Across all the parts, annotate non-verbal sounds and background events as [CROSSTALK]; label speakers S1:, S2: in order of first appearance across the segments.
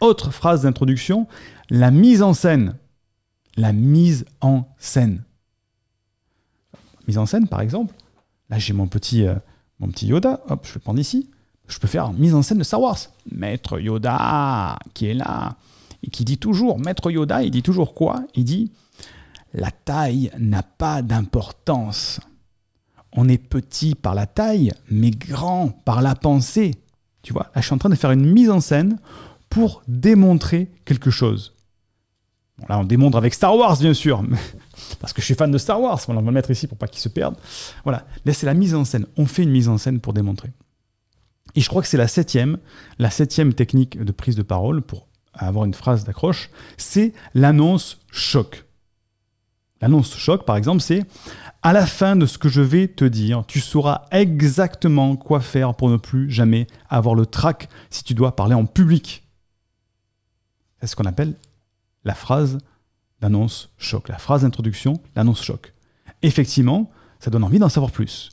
S1: Autre phrase d'introduction, la mise en scène. La mise en scène. Mise en scène, par exemple. Là, j'ai mon petit, euh, mon petit Yoda. Hop, je le prends ici. Je peux faire mise en scène de Star Wars. Maître Yoda, qui est là, et qui dit toujours, Maître Yoda, il dit toujours quoi Il dit, la taille n'a pas d'importance. On est petit par la taille, mais grand par la pensée. Tu vois, là, je suis en train de faire une mise en scène pour démontrer quelque chose. là, on démontre avec Star Wars, bien sûr, [LAUGHS] parce que je suis fan de Star Wars. Je on va le mettre ici pour pas qu'il se perde. Voilà, là, c'est la mise en scène. On fait une mise en scène pour démontrer. Et je crois que c'est la septième, la septième technique de prise de parole pour avoir une phrase d'accroche, c'est l'annonce choc. L'annonce choc, par exemple, c'est à la fin de ce que je vais te dire, tu sauras exactement quoi faire pour ne plus jamais avoir le trac si tu dois parler en public. C'est ce qu'on appelle la phrase d'annonce choc, la phrase d'introduction, l'annonce choc. Effectivement, ça donne envie d'en savoir plus.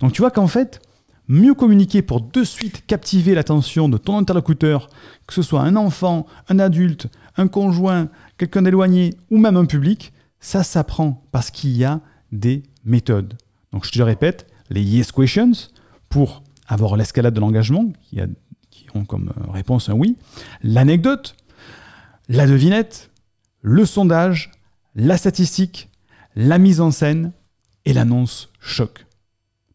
S1: Donc tu vois qu'en fait, mieux communiquer pour de suite captiver l'attention de ton interlocuteur, que ce soit un enfant, un adulte, un conjoint, quelqu'un d'éloigné ou même un public, ça s'apprend parce qu'il y a des méthodes. Donc je te répète, les yes questions pour avoir l'escalade de l'engagement, qui, qui, ont comme euh, réponse un oui, l'anecdote la devinette, le sondage, la statistique, la mise en scène et l'annonce choc.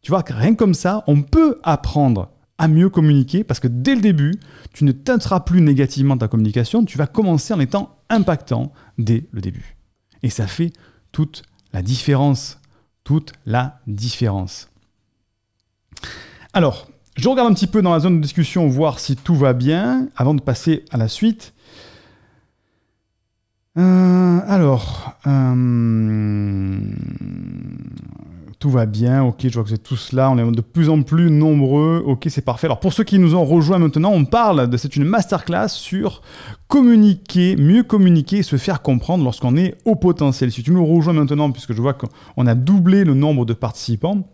S1: Tu vois, que rien comme ça, on peut apprendre à mieux communiquer parce que dès le début, tu ne teinteras plus négativement ta communication, tu vas commencer en étant impactant dès le début. Et ça fait toute la différence, toute la différence. Alors, je regarde un petit peu dans la zone de discussion, voir si tout va bien, avant de passer à la suite. Euh, alors, euh, tout va bien, ok, je vois que c'est tout tous là, on est de plus en plus nombreux, ok, c'est parfait. Alors pour ceux qui nous ont rejoints maintenant, on parle de, c'est une masterclass sur communiquer, mieux communiquer et se faire comprendre lorsqu'on est au potentiel. Si tu nous rejoins maintenant, puisque je vois qu'on a doublé le nombre de participants,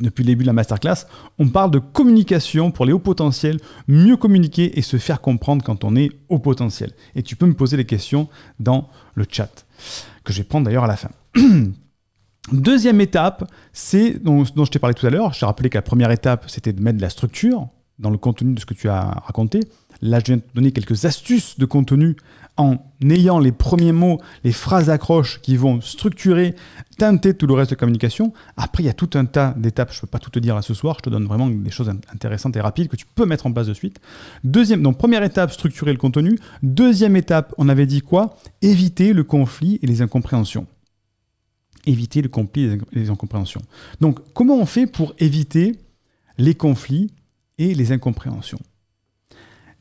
S1: depuis le début de la masterclass, on parle de communication pour les hauts potentiels, mieux communiquer et se faire comprendre quand on est haut potentiel. Et tu peux me poser des questions dans le chat, que je vais prendre d'ailleurs à la fin. [CLEARS THROAT] Deuxième étape, c'est dont, dont, je t'ai parlé tout à l'heure. Je t'ai rappelé que la première étape, c'était de mettre de la structure dans le contenu de ce que tu as raconté. Là, je viens te donner quelques astuces de contenu en ayant les premiers mots, les phrases accroches qui vont structurer, teinter tout le reste de communication. Après, il y a tout un tas d'étapes. Je ne peux pas tout te dire à ce soir. Je te donne vraiment des choses intéressantes et rapides que tu peux mettre en place de suite. Deuxième, donc première étape, structurer le contenu. Deuxième étape, on avait dit quoi Éviter le conflit et les incompréhensions. Éviter le conflit et les incompréhensions. Donc, comment on fait pour éviter les conflits et les incompréhensions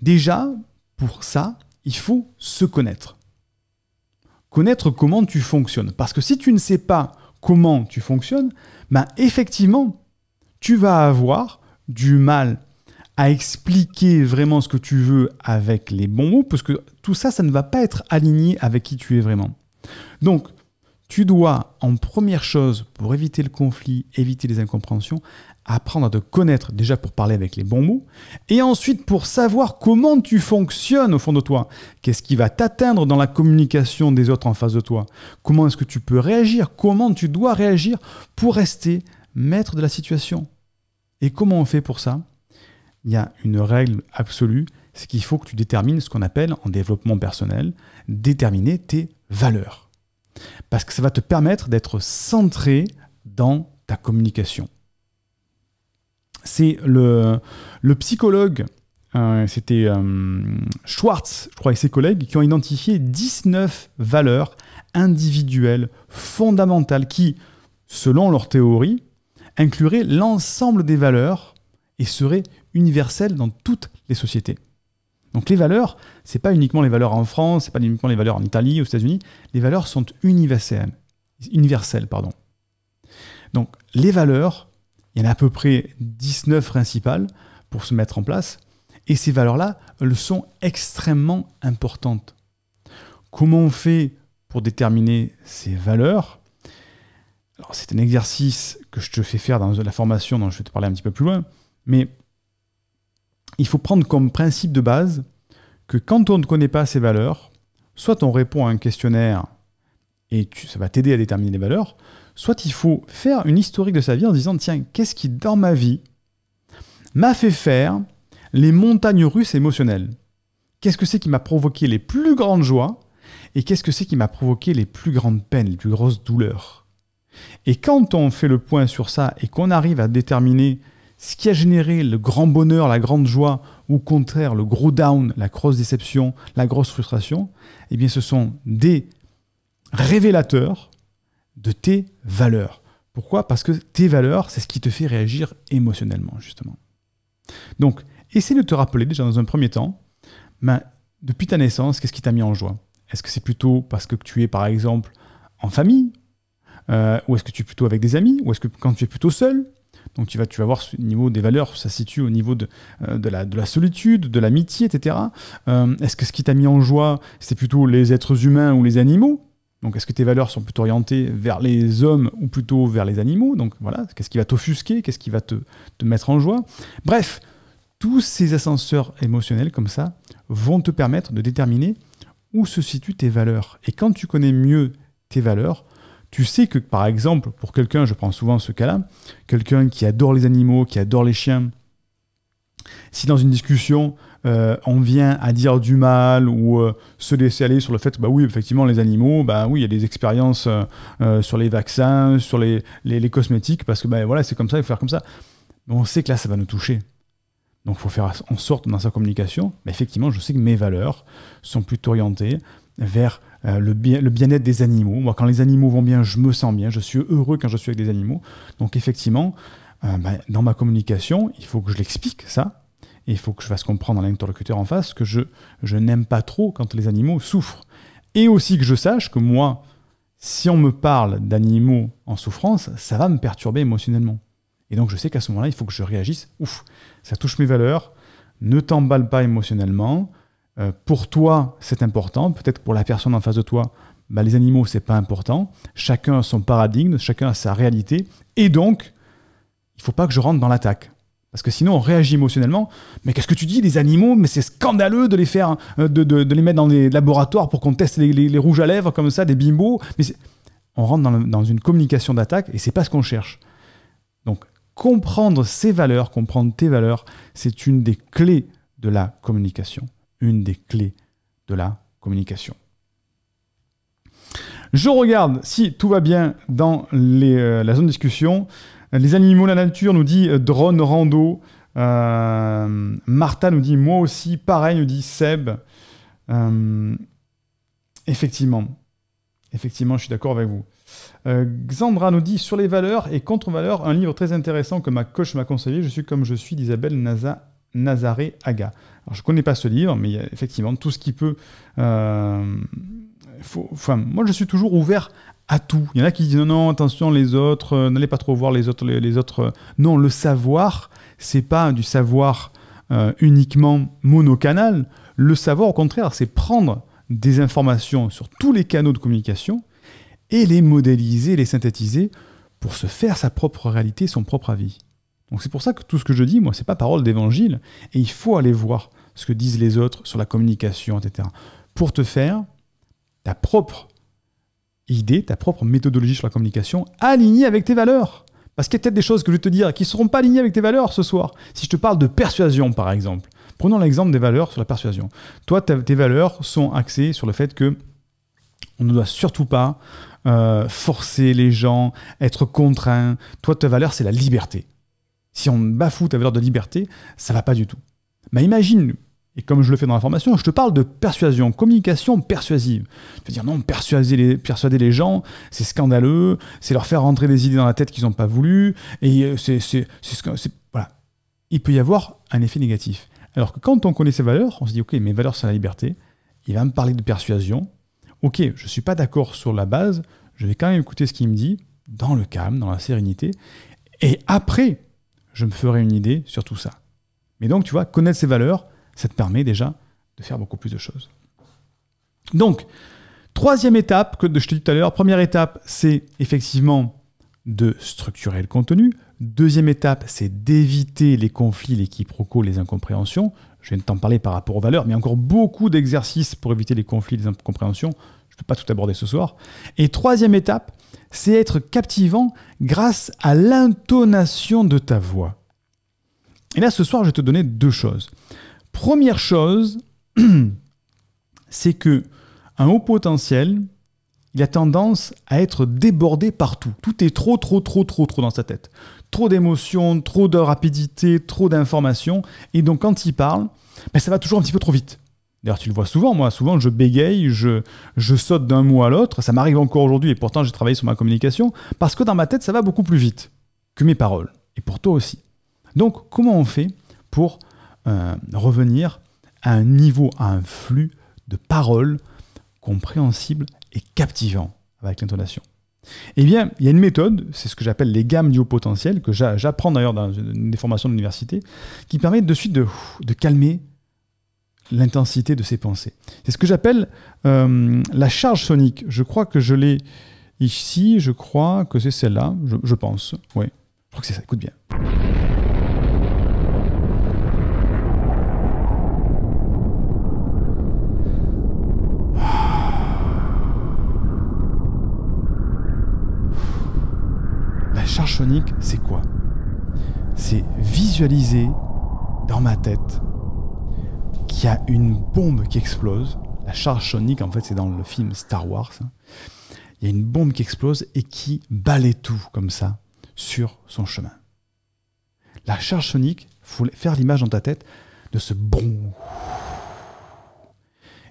S1: Déjà, pour ça, il faut se connaître. Connaître comment tu fonctionnes. Parce que si tu ne sais pas comment tu fonctionnes, ben effectivement, tu vas avoir du mal à expliquer vraiment ce que tu veux avec les bons mots, parce que tout ça, ça ne va pas être aligné avec qui tu es vraiment. Donc, tu dois, en première chose, pour éviter le conflit, éviter les incompréhensions, apprendre à te connaître déjà pour parler avec les bons mots, et ensuite pour savoir comment tu fonctionnes au fond de toi, qu'est-ce qui va t'atteindre dans la communication des autres en face de toi, comment est-ce que tu peux réagir, comment tu dois réagir pour rester maître de la situation. Et comment on fait pour ça Il y a une règle absolue, c'est qu'il faut que tu détermines ce qu'on appelle en développement personnel, déterminer tes valeurs. Parce que ça va te permettre d'être centré dans ta communication c'est le, psychologue, euh, c'était euh, Schwartz, je crois, et ses collègues, qui ont identifié 19 valeurs individuelles fondamentales qui, selon leur théorie, incluraient l'ensemble des valeurs et seraient universelles dans toutes les sociétés. Donc les valeurs, c'est pas uniquement les valeurs en France, c'est pas uniquement les valeurs en Italie, aux États-Unis, les valeurs sont universelles. universelles pardon. Donc les valeurs, il y en a à peu près 19 principales pour se mettre en place. Et ces valeurs-là, elles sont extrêmement importantes. Comment on fait pour déterminer ces valeurs c'est un exercice que je te fais faire dans la formation dont je vais te parler un petit peu plus loin, mais il faut prendre comme principe de base que quand on ne connaît pas ces valeurs, soit on répond à un questionnaire et ça va t'aider à déterminer les valeurs, soit il faut faire une historique de sa vie en disant tiens, qu'est-ce qui dans ma vie m'a fait faire les montagnes russes émotionnelles Qu'est-ce que c'est qui m'a provoqué les plus grandes joies et qu'est-ce que c'est qui m'a provoqué les plus grandes peines, les plus grosses douleurs Et quand on fait le point sur ça et qu'on arrive à déterminer ce qui a généré le grand bonheur, la grande joie, ou au contraire le gros down, la grosse déception, la grosse frustration, eh bien ce sont des révélateurs de tes valeurs. Pourquoi Parce que tes valeurs, c'est ce qui te fait réagir émotionnellement, justement. Donc, essaie de te rappeler déjà dans un premier temps, depuis ta naissance, qu'est-ce qui t'a mis en joie Est-ce que c'est plutôt parce que tu es, par exemple, en famille euh, Ou est-ce que tu es plutôt avec des amis Ou est-ce que quand tu es plutôt seul donc tu vas, tu vas voir au niveau des valeurs, ça se situe au niveau de, euh, de, la, solitude, de l'amitié, etc. Euh, est-ce que ce qui t'a mis en joie, c'est plutôt les êtres humains ou les animaux donc, est-ce que tes valeurs sont plutôt orientées vers les hommes ou plutôt vers les animaux Donc, voilà, qu'est-ce qui va t'offusquer Qu'est-ce qui va te, te mettre en joie Bref, tous ces ascenseurs émotionnels comme ça vont te permettre de déterminer où se situent tes valeurs. Et quand tu connais mieux tes valeurs, tu sais que, par exemple, pour quelqu'un, je prends souvent ce cas-là, quelqu'un qui adore les animaux, qui adore les chiens, si dans une discussion, euh, on vient à dire du mal ou euh, se laisser aller sur le fait, bah oui, effectivement, les animaux, bah oui, il y a des expériences euh, sur les vaccins, sur les, cosmétiques, parce que bah, voilà, c'est comme ça, il faut faire comme ça. on sait que là, ça va nous toucher. Donc il faut faire en sorte dans sa communication, mais effectivement, je sais que mes valeurs sont plutôt orientées vers le, bien, être des animaux. Moi, quand les animaux vont bien, je me sens bien, je suis heureux quand je suis avec des animaux. Donc effectivement, bah, dans ma communication, il faut que je l'explique ça, il faut que je fasse comprendre à l'interlocuteur en face que je, je n'aime pas trop quand les animaux souffrent. Et aussi que je sache que moi, si on me parle d'animaux en souffrance, ça va me perturber émotionnellement. Et donc je sais qu'à ce moment-là, il faut que je réagisse. Ouf, ça touche mes valeurs. Ne t'emballe pas émotionnellement. Euh, pour toi, c'est important. Peut-être pour la personne en face de toi, bah, les animaux, c'est pas important. Chacun a son paradigme, chacun a sa réalité. Et donc, il faut pas que je rentre dans l'attaque. Parce que sinon, on réagit émotionnellement. Mais qu'est-ce que tu dis, des animaux Mais c'est scandaleux de les faire, hein, euh, de, les mettre dans des laboratoires pour qu'on teste les, rouges à lèvres comme ça, des bimbos. Mais on rentre dans, une communication d'attaque et c'est pas ce qu'on cherche. Donc, comprendre ses valeurs, comprendre tes valeurs, c'est une des clés de la communication. Une des clés de la communication. Je regarde si tout va bien dans euh, la zone discussion. Les animaux, la nature nous dit euh, drone rando. Euh, Martha nous dit moi aussi, pareil nous dit Seb. Euh, effectivement, effectivement, je suis d'accord avec vous. Xandra nous dit sur les valeurs et contre-valeurs, un livre très intéressant que ma coach m'a conseillé. Je suis comme je suis d'Isabelle Nazaré Aga. Alors, je connais pas ce livre, mais effectivement, tout ce qui peut. moi, je suis toujours ouvert à tout. Il y en a qui disent non, non, attention, les autres, euh, n'allez pas trop voir les autres. Les, autres euh. Non, le savoir, c'est pas du savoir euh, uniquement monocanal. Le savoir, au contraire, c'est prendre des informations sur tous les canaux de communication et les modéliser, les synthétiser pour se faire sa propre réalité, son propre avis. Donc c'est pour ça que tout ce que je dis, moi, c'est pas parole d'évangile. Et il faut aller voir ce que disent les autres sur la communication, etc. Pour te faire ta propre idée, ta propre méthodologie sur la communication alignée avec tes valeurs. Parce qu'il y a peut-être des choses que je vais te dire qui ne seront pas alignées avec tes valeurs ce soir. Si je te parle de persuasion, par exemple, prenons l'exemple des valeurs sur la persuasion. Toi, tes valeurs sont axées sur le fait que on ne doit surtout pas euh, forcer les gens, être contraint. Toi, ta valeur, c'est la liberté. Si on bafoue ta valeur de liberté, ça va pas du tout. Mais imagine et comme je le fais dans la formation, je te parle de persuasion, communication persuasive. Tu veux dire non, persuader les, persuader les gens, c'est scandaleux, c'est leur faire rentrer des idées dans la tête qu'ils n'ont pas voulu, et euh, c'est, voilà. Il peut y avoir un effet négatif. Alors que quand on connaît ses valeurs, on se dit ok, mes valeurs c'est la liberté, il va me parler de persuasion, ok, je ne suis pas d'accord sur la base, je vais quand même écouter ce qu'il me dit, dans le calme, dans la sérénité, et après, je me ferai une idée sur tout ça. Mais donc, tu vois, connaître ses valeurs, ça te permet déjà de faire beaucoup plus de choses. Donc, troisième étape que je te dis tout à l'heure, première étape, c'est effectivement de structurer le contenu. Deuxième étape, c'est d'éviter les conflits, les quiproquos, les incompréhensions. Je viens de t'en parler par rapport aux valeurs, mais encore beaucoup d'exercices pour éviter les conflits, les incompréhensions. Je ne peux pas tout aborder ce soir. Et troisième étape, c'est être captivant grâce à l'intonation de ta voix. Et là, ce soir, je vais te donner deux choses. Première chose, [CLEARS THROAT] c'est que un haut potentiel, il a tendance à être débordé partout. Tout est trop, trop, trop, trop, trop dans sa tête. Trop d'émotions, trop de rapidité, trop d'informations. Et donc quand il parle, ben, ça va toujours un petit peu trop vite. D'ailleurs, tu le vois souvent, moi, souvent je bégaye, je saute d'un mot à l'autre. Ça m'arrive encore aujourd'hui et pourtant j'ai travaillé sur ma communication parce que dans ma tête, ça va beaucoup plus vite que mes paroles. Et pour toi aussi. Donc, comment on fait pour euh, revenir à un niveau, à un flux de paroles compréhensibles et captivants avec l'intonation. Eh bien, il y a une méthode, c'est ce que j'appelle les gammes du haut potentiel, que j'apprends d'ailleurs dans une des formations de l'université, qui permet de suite de, calmer l'intensité de ses pensées. C'est ce que j'appelle euh, la charge sonique. Je crois que je l'ai ici, je crois que c'est celle-là, je, pense. Oui, je crois que c'est ça, écoute bien. charge c'est quoi C'est visualiser dans ma tête qu'il y a une bombe qui explose. La charge sonique, en fait, c'est dans le film Star Wars. Hein. Il y a une bombe qui explose et qui balaye tout comme ça sur son chemin. La charge sonique, faut faire l'image dans ta tête de ce bon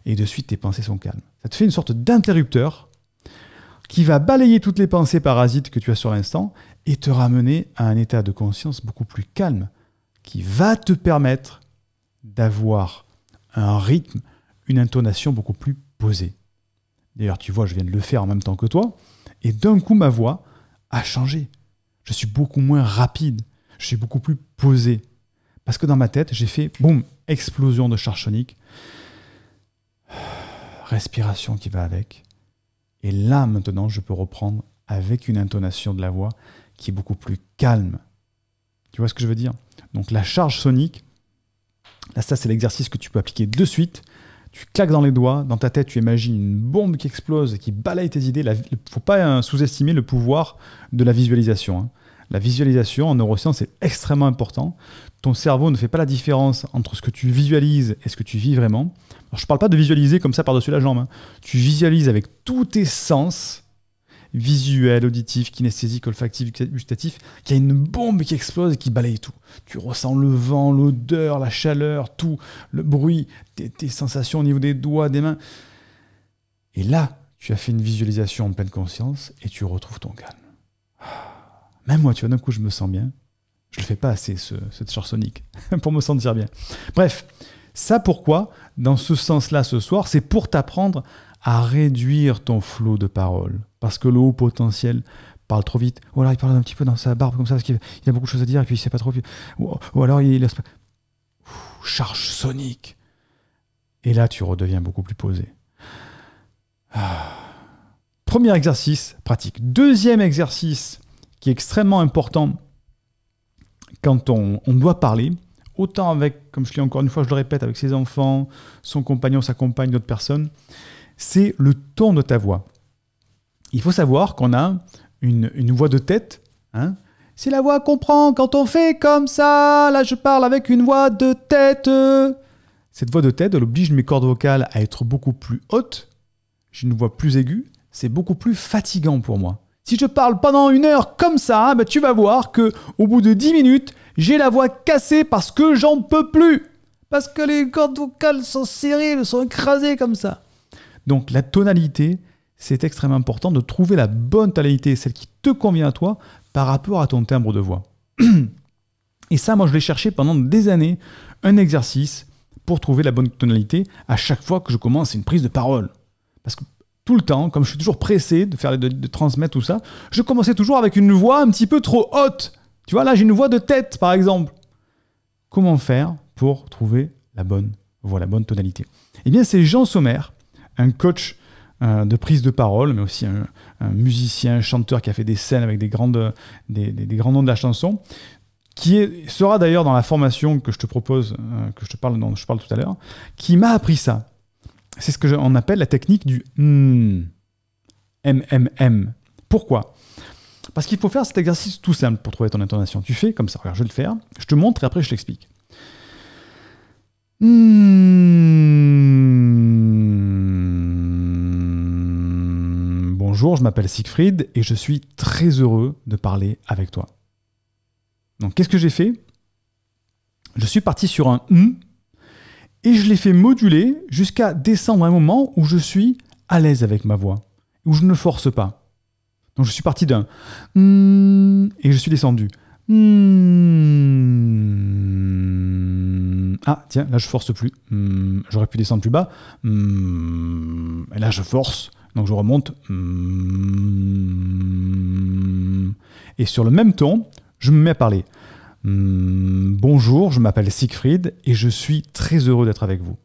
S1: Et de suite, tes pensées sont calmes. Ça te fait une sorte d'interrupteur qui va balayer toutes les pensées parasites que tu as sur l'instant et te ramener à un état de conscience beaucoup plus calme qui va te permettre d'avoir un rythme, une intonation beaucoup plus posée. D'ailleurs, tu vois, je viens de le faire en même temps que toi, et d'un coup, ma voix a changé. Je suis beaucoup moins rapide, je suis beaucoup plus posé. Parce que dans ma tête, j'ai fait, boum, explosion de charge sonique, respiration qui va avec. Et là, maintenant, je peux reprendre avec une intonation de la voix qui est beaucoup plus calme. Tu vois ce que je veux dire Donc la charge sonique, là ça c'est l'exercice que tu peux appliquer de suite. Tu claques dans les doigts, dans ta tête tu imagines une bombe qui explose et qui balaye tes idées. Il ne faut pas euh, sous-estimer le pouvoir de la visualisation. Hein. La visualisation en neurosciences est extrêmement important. Ton cerveau ne fait pas la différence entre ce que tu visualises et ce que tu vis vraiment. je ne parle pas de visualiser comme ça par-dessus la jambe. Hein. Tu visualises avec tous tes sens visuel, auditif, kinesthésique, olfactif, gustatif, qui a une bombe qui explose et qui balaye tout. Tu ressens le vent, l'odeur, la chaleur, tout, le bruit, tes, sensations au niveau des doigts, des mains. Et là, tu as fait une visualisation en pleine conscience et tu retrouves ton calme. Ah, même moi, tu vois, d'un coup, je me sens bien. Je le fais pas assez, ce, cette charge [LAUGHS] pour me sentir bien. Bref, ça pourquoi, dans ce sens-là ce soir, c'est pour t'apprendre à réduire ton flot de paroles, parce que le haut potentiel parle trop vite. Ou alors il parle un petit peu dans sa barbe comme ça parce qu'il a beaucoup de choses à dire et puis il sait pas trop. Ou, alors il charge sonique. Et là, tu redeviens beaucoup plus posé. Ah. Premier exercice pratique. Deuxième exercice qui est extrêmement important quand on, doit parler, autant avec, comme je l'ai encore une fois, je le répète, avec ses enfants, son compagnon, sa compagne, d'autres personnes, c'est le ton de ta voix il faut savoir qu'on a une, voix de tête. Hein C'est la voix qu'on prend quand on fait comme ça. Là, je parle avec une voix de tête. Cette voix de tête, elle oblige mes cordes vocales à être beaucoup plus hautes. J'ai une voix plus aiguë. C'est beaucoup plus fatigant pour moi. Si je parle pendant une heure comme ça, eh ben tu vas voir que au bout de dix minutes, j'ai la voix cassée parce que j'en peux plus. Parce que les cordes vocales sont serrées, elles sont écrasées comme ça. Donc la tonalité, c'est extrêmement important de trouver la bonne tonalité, celle qui te convient à toi par rapport à ton timbre de voix. [CLEARS THROAT] Et ça, moi, je l'ai cherché pendant des années, un exercice pour trouver la bonne tonalité à chaque fois que je commence une prise de parole. Parce que tout le temps, comme je suis toujours pressé de faire de, transmettre tout ça, je commençais toujours avec une voix un petit peu trop haute. Tu vois, là, j'ai une voix de tête, par exemple. Comment faire pour trouver la bonne voix, la bonne tonalité Eh bien, c'est Jean Sommer, un coach euh, de prise de parole, mais aussi un, musicien, un chanteur qui a fait des scènes avec des, grandes, des, des, grands noms de la chanson, qui est, sera d'ailleurs dans la formation que je te propose, euh, que je te parle, dont je parle tout à l'heure, qui m'a appris ça. C'est ce que appelle la technique du mm, MMM. Pourquoi Parce qu'il faut faire cet exercice tout simple pour trouver ton intonation. Tu fais comme ça, regarde, je vais le faire, je te montre et après je t'explique. Hmm. Bonjour, je m'appelle Siegfried et je suis très heureux de parler avec toi. Donc qu'est-ce que j'ai fait Je suis parti sur un m et je l'ai fait moduler jusqu'à descendre à un moment où je suis à l'aise avec ma voix, où je ne force pas. Donc je suis parti d'un m et je suis descendu. ah tiens, là je force plus. J'aurais pu descendre plus bas. et là je force. Donc je remonte. Et sur le même ton, je me mets à parler. Bonjour, je m'appelle Siegfried et je suis très heureux d'être avec vous.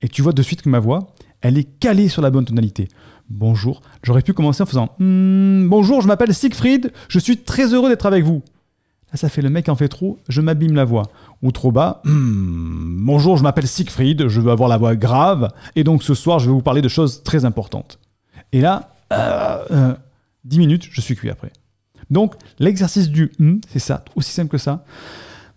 S1: Et tu vois de suite que ma voix, elle est calée sur la bonne tonalité. Bonjour, j'aurais pu commencer en faisant hmm, Bonjour, je m'appelle Siegfried, je suis très heureux d'être avec vous. Là, ça fait le mec en fait trop, je m'abîme la voix. Ou trop bas, hmm, Bonjour, je m'appelle Siegfried, je veux avoir la voix grave, et donc ce soir, je vais vous parler de choses très importantes. Et là, 10 euh, euh, minutes, je suis cuit après. Donc, l'exercice du hmm, c'est ça, aussi simple que ça.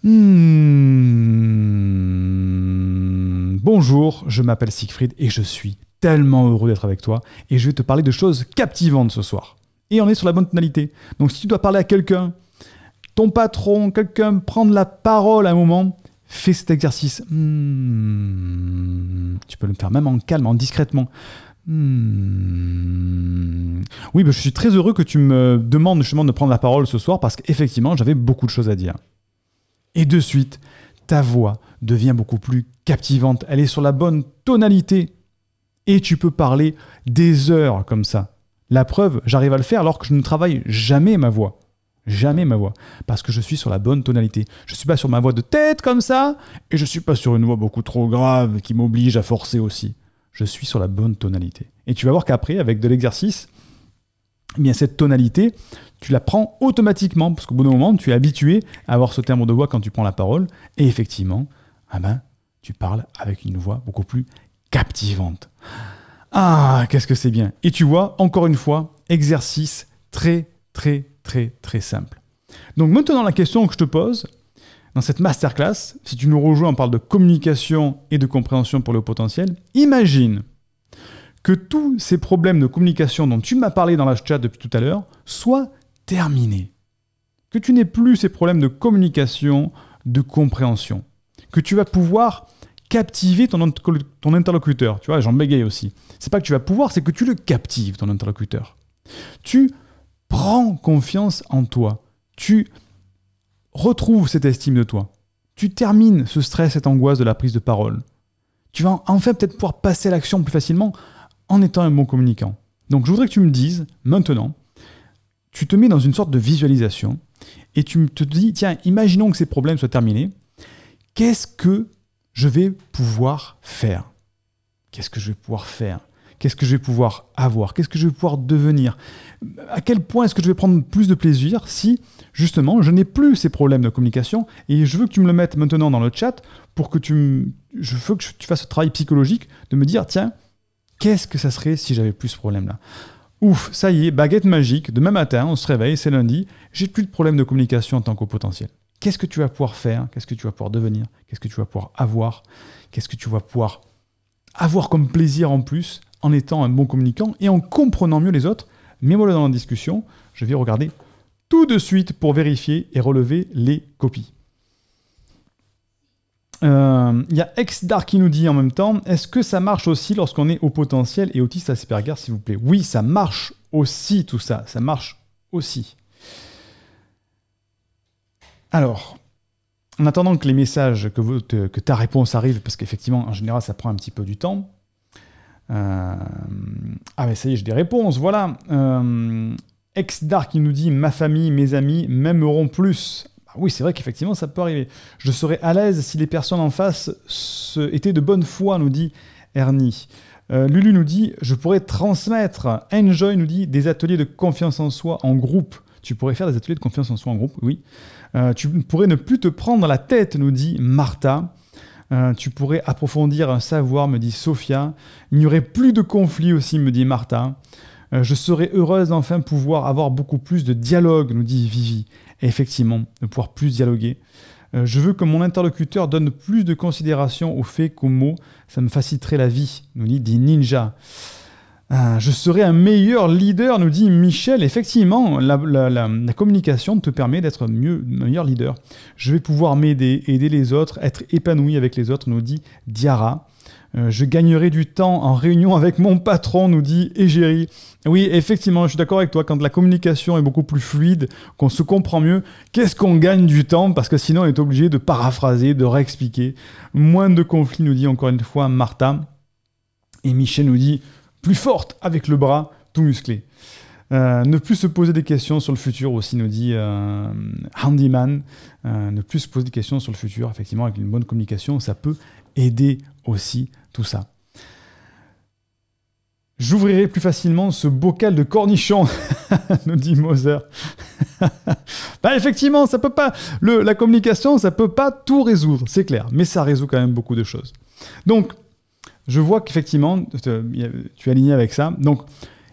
S1: Hmm. bonjour, je m'appelle Siegfried et je suis tellement heureux d'être avec toi et je vais te parler de choses captivantes ce soir. Et on est sur la bonne tonalité. Donc si tu dois parler à quelqu'un, ton patron, quelqu'un, prendre la parole à un moment, fais cet exercice. Hmm. tu peux le faire même en calme, en discrètement. Hmm. Oui, bah, je suis très heureux que tu me demandes justement de prendre la parole ce soir parce qu'effectivement, j'avais beaucoup de choses à dire. Et de suite, ta voix devient beaucoup plus captivante. Elle est sur la bonne tonalité. Et tu peux parler des heures comme ça. La preuve, j'arrive à le faire alors que je ne travaille jamais ma voix. Jamais ma voix. Parce que je suis sur la bonne tonalité. Je ne suis pas sur ma voix de tête comme ça. Et je ne suis pas sur une voix beaucoup trop grave qui m'oblige à forcer aussi je suis sur la bonne tonalité. Et tu vas voir qu'après, avec de l'exercice, eh bien cette tonalité, tu la prends automatiquement, parce qu'au bout d'un moment, tu es habitué à avoir ce terme de voix quand tu prends la parole, et effectivement, ah ben, tu parles avec une voix beaucoup plus captivante. Ah, qu'est-ce que c'est bien Et tu vois, encore une fois, exercice très, très, très, très simple. Donc maintenant, la question que je te pose, dans cette masterclass, si tu nous rejoins, on parle de communication et de compréhension pour le potentiel. Imagine que tous ces problèmes de communication dont tu m'as parlé dans la chat depuis tout à l'heure soient terminés. Que tu n'aies plus ces problèmes de communication, de compréhension. Que tu vas pouvoir captiver ton, ton interlocuteur. Tu vois, j'en bégaye aussi. C'est pas que tu vas pouvoir, c'est que tu le captives, ton interlocuteur. Tu prends confiance en toi. Tu Retrouve cette estime de toi. Tu termines ce stress, cette angoisse de la prise de parole. Tu vas enfin peut-être pouvoir passer l'action plus facilement en étant un bon communicant. Donc je voudrais que tu me dises maintenant, tu te mets dans une sorte de visualisation et tu te dis, tiens, imaginons que ces problèmes soient terminés. Qu'est-ce que je vais pouvoir faire Qu'est-ce que je vais pouvoir faire Qu'est-ce que je vais pouvoir avoir Qu'est-ce que je vais pouvoir devenir À quel point est-ce que je vais prendre plus de plaisir si, justement, je n'ai plus ces problèmes de communication Et je veux que tu me le mettes maintenant dans le chat pour que tu me... Je veux que tu fasses ce travail psychologique de me dire, tiens, qu'est-ce que ça serait si j'avais plus ce problème-là Ouf, ça y est, baguette magique, demain matin, on se réveille, c'est lundi, j'ai plus de problème de communication en tant qu'au potentiel. Qu'est-ce que tu vas pouvoir faire Qu'est-ce que tu vas pouvoir devenir Qu'est-ce que tu vas pouvoir avoir Qu'est-ce que tu vas pouvoir avoir comme plaisir en plus en étant un bon communicant et en comprenant mieux les autres. Mais voilà dans la discussion, je vais regarder tout de suite pour vérifier et relever les copies. Euh, il y a Exdar qui nous dit en même temps, est-ce que ça marche aussi lorsqu'on est au potentiel et autiste Asperger, s'il vous plaît Oui, ça marche aussi tout ça, ça marche aussi. Alors, en attendant que les messages, que, que ta réponse arrive, parce qu'effectivement, en général, ça prend un petit peu du temps, euh, ah mais ça y est, j'ai des réponses, voilà. Euh, Ex-Dark qui nous dit ma famille, mes amis m'aimeront plus. Ah oui, c'est vrai qu'effectivement ça peut arriver. Je serais à l'aise si les personnes en face étaient de bonne foi, nous dit Ernie. Euh, Lulu nous dit je pourrais transmettre. Enjoy nous dit des ateliers de confiance en soi en groupe. Tu pourrais faire des ateliers de confiance en soi en groupe, oui. tu pourrais ne plus te prendre la tête, nous dit Martha. Euh, tu pourrais approfondir un savoir, me dit Sophia. Il n'y aurait plus de conflits aussi, me dit Martha. Euh, je serais heureuse d'enfin pouvoir avoir beaucoup plus de dialogue, nous dit Vivi. effectivement, de pouvoir plus dialoguer. Euh, je veux que mon interlocuteur donne plus de considération au fait qu'au mot, Ça me faciliterait la vie, nous dit, dit Ninja. Ah, je serai un meilleur leader, nous dit Michel. Effectivement, la, communication te permet d'être un meilleur leader. Je vais pouvoir m'aider, aider les autres, être épanoui avec les autres, nous dit Diara. Euh, je gagnerai du temps en réunion avec mon patron, nous dit Égérie. Oui, effectivement, je suis d'accord avec toi. Quand la communication est beaucoup plus fluide, qu'on se comprend mieux, qu'est-ce qu'on gagne du temps Parce que sinon, on est obligé de paraphraser, de réexpliquer. Moins de conflits, nous dit encore une fois Martha. Et Michel nous dit plus forte avec le bras tout musclé. Euh, ne plus se poser des questions sur le futur aussi, nous dit euh, Handyman. Euh, ne plus se poser des questions sur le futur, effectivement, avec une bonne communication, ça peut aider aussi tout ça. J'ouvrirai plus facilement ce bocal de cornichons, [LAUGHS] nous dit Moser. [LAUGHS] Bah, effectivement, ça peut pas. la communication, ça peut pas tout résoudre, c'est clair. Mais ça résout quand même beaucoup de choses. Donc, je vois qu'effectivement, tu es aligné avec ça. Donc,